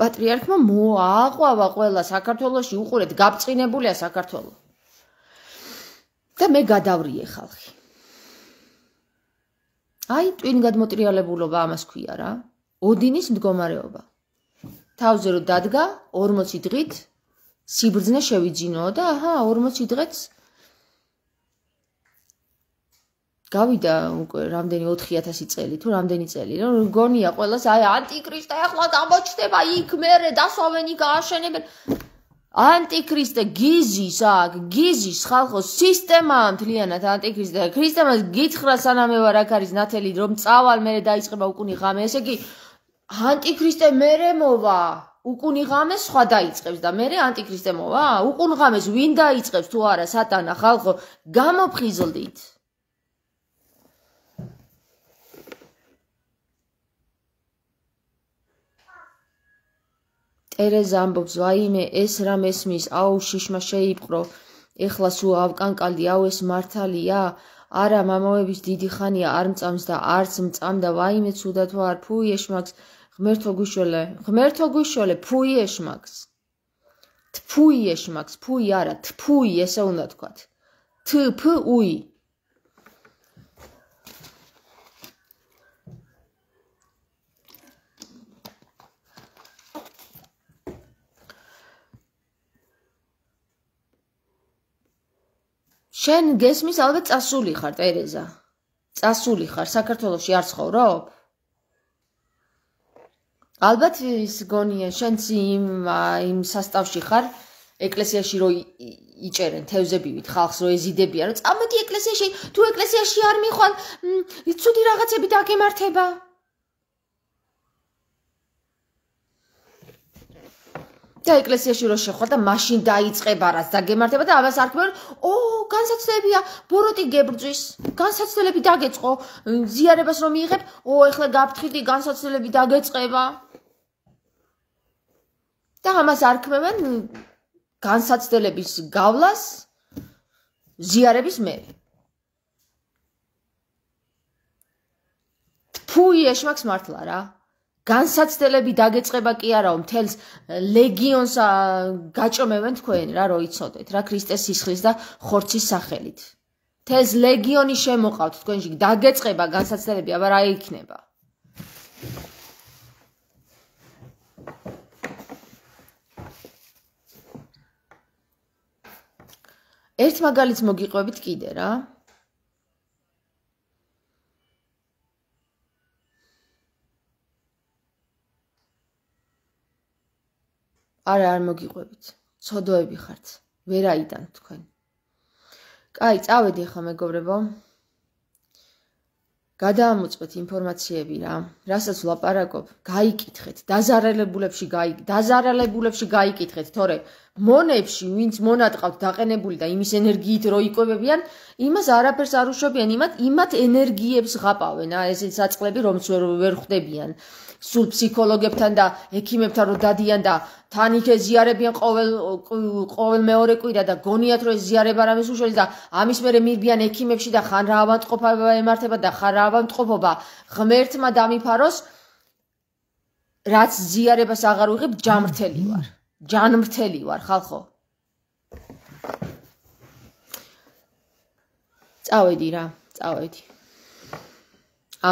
პატრიარქმა მოააყვავა ყველა საქართველოსი უყურეთ გაბწინებულია საქართველო და მე გადავრიე ხალხი აი ტვინ გადმოტრიალებულობა ამას ქვია რა ოდინის მდგომარეობა თავზე რომ დადგა 40 დღით სიბრძნე შევიძინოა და აჰა 40 დღეც გავიდა უკვე რამდენი 4000 წელი თუ რამდენი წელი რომ გონია ყოველას აი ანტიკრისტე ახლა გამოჩნდება იქ მერე დასავენი გააშენებენ ანტიკრისტე გიზის აქ გიზის ხალხო სისტემა მთლიანად ანტიკრისტე ქრისტემას გითხრა სანამ ევარ აქ არის ნათელი რომ წავალ მერე დაიწყება უკუნი ღამე ესე იგი ანტიქრისტე მერე მოვა. უკუნ იღამეს სხვა დაიწებს და მერე ანტიქრისტე მოვა? უკუნ ღამეს ვინ დაიწებს თუ არა სატანა ხალხო, გამოფხიზლდით. ტერეზა ამბობს, ვაიმე, ეს რამ ესმის, აუ შიშმა შეიპყრო. ეხლა სულ ავკანკალი, აუ ეს მართალია? არა, მამოების დიდი ხანია არ მწამს და არც მწამ და ვაიმე, თუ და თუ არ ფუიეშმაქს. ღმერთო გუშოლე, ღმერთო გუშოლე, ფუიეშ მაქს. თფუიეშ მაქს, ფუი არა, თფუი ესე უნდა თქვათ. თფუი. შენ გესმის ალბეთ წასული ხარ, ტერეზა. წასული ხარ საქართველოსში არ ცხოვრობ? ალბათ ის გონია შენც იმ იმ სასტავში ხარ ეკლესიაში რო იჭერენ თევზებივით ხალხს რო ეზიდებია რომ წამოდი ეკლესიაში თუ ეკლესიაში არ მიხვალ ცუდი რაღაცები დაგემართება და ეკლესიაში რო შეხვალ და მაშინ დაიწყება რას დაგემართება და ამას არქმევენ, "ო, განსაცდელებია, ბოროტი გებრძვის, განსაცდელები დაგეწყო, ზიარებას რომ მიიღებ, ო, ეხლა გაფთხილი, განსაცდელები დაგეწყება." და ამას არქმევენ განსაცდელების გავლას ზიარების მერე. ფუი, ეშმაკს მართლა რა. განსაცდელები დაგეწება კი არაო მთელს ლეგიონს გაჭომევენ თქვენ რა როიცოდეთ რა ქრისტეს სისხლის და ხორცის სახელით თელს ლეგიონი შემოყავთ თქვენში დაგეწება განსაცდელები აბა რა იქნება ერთ მაგალითს მოგიყვებით კიდე რა არა არ მოგიყვებით. ცოდოები ხართ. ვერ აიდან თქვენ. კაი, წავედი ხო მეგობრებო. გადაამოწმეთ ინფორმაციები რა, რასაც ვლაპარაკობ, გაიკითხეთ, დაზარალებულებში გაიკითხეთ, დაზარალებულებში გაიკითხეთ, თორე მონებში, ვინც მონატყავთ დაყენებული და იმის ენერგიით როიკვებებიან, იმას არაფერს არ უშვებიან, იმათ იმათ ენერგიებს ღაპავენ, აი ესე საწლები რომც ვერ ვერ ხდებიან. სულ ფსიქოლოგებთან და ექიმებთან რომ დადიან და თან იქ ეზიარებიან ყოველ ყოველ მეორე კვირა და გონიათ რომ ეზიარება არავის უშველი და ამის მერე მიბიან ექიმებში და ხან რა ავადმყოფობა ემართება და ხან რა ავადმყოფობა ღმერთმა დამიფაროს რაც ზიარებას აღარ ვიღებ ჯამრთელი ვარ. ჯანმრთელი ვარ ხალხო წავედი რა წავედი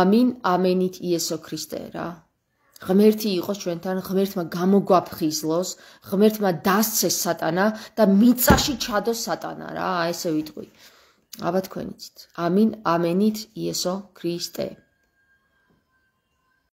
ამინ ამენით იესო ქრისტე რა ღმერთი იყოს ჩვენთან ღმერთმა გამოგვაფხიზლოს ღმერთმა დასცეს სატანა და მიწაში ჩადოს სატანა რა აი ესე ვიტყვი აბა თქვენიც ამინ ამენით იესო ქრისტე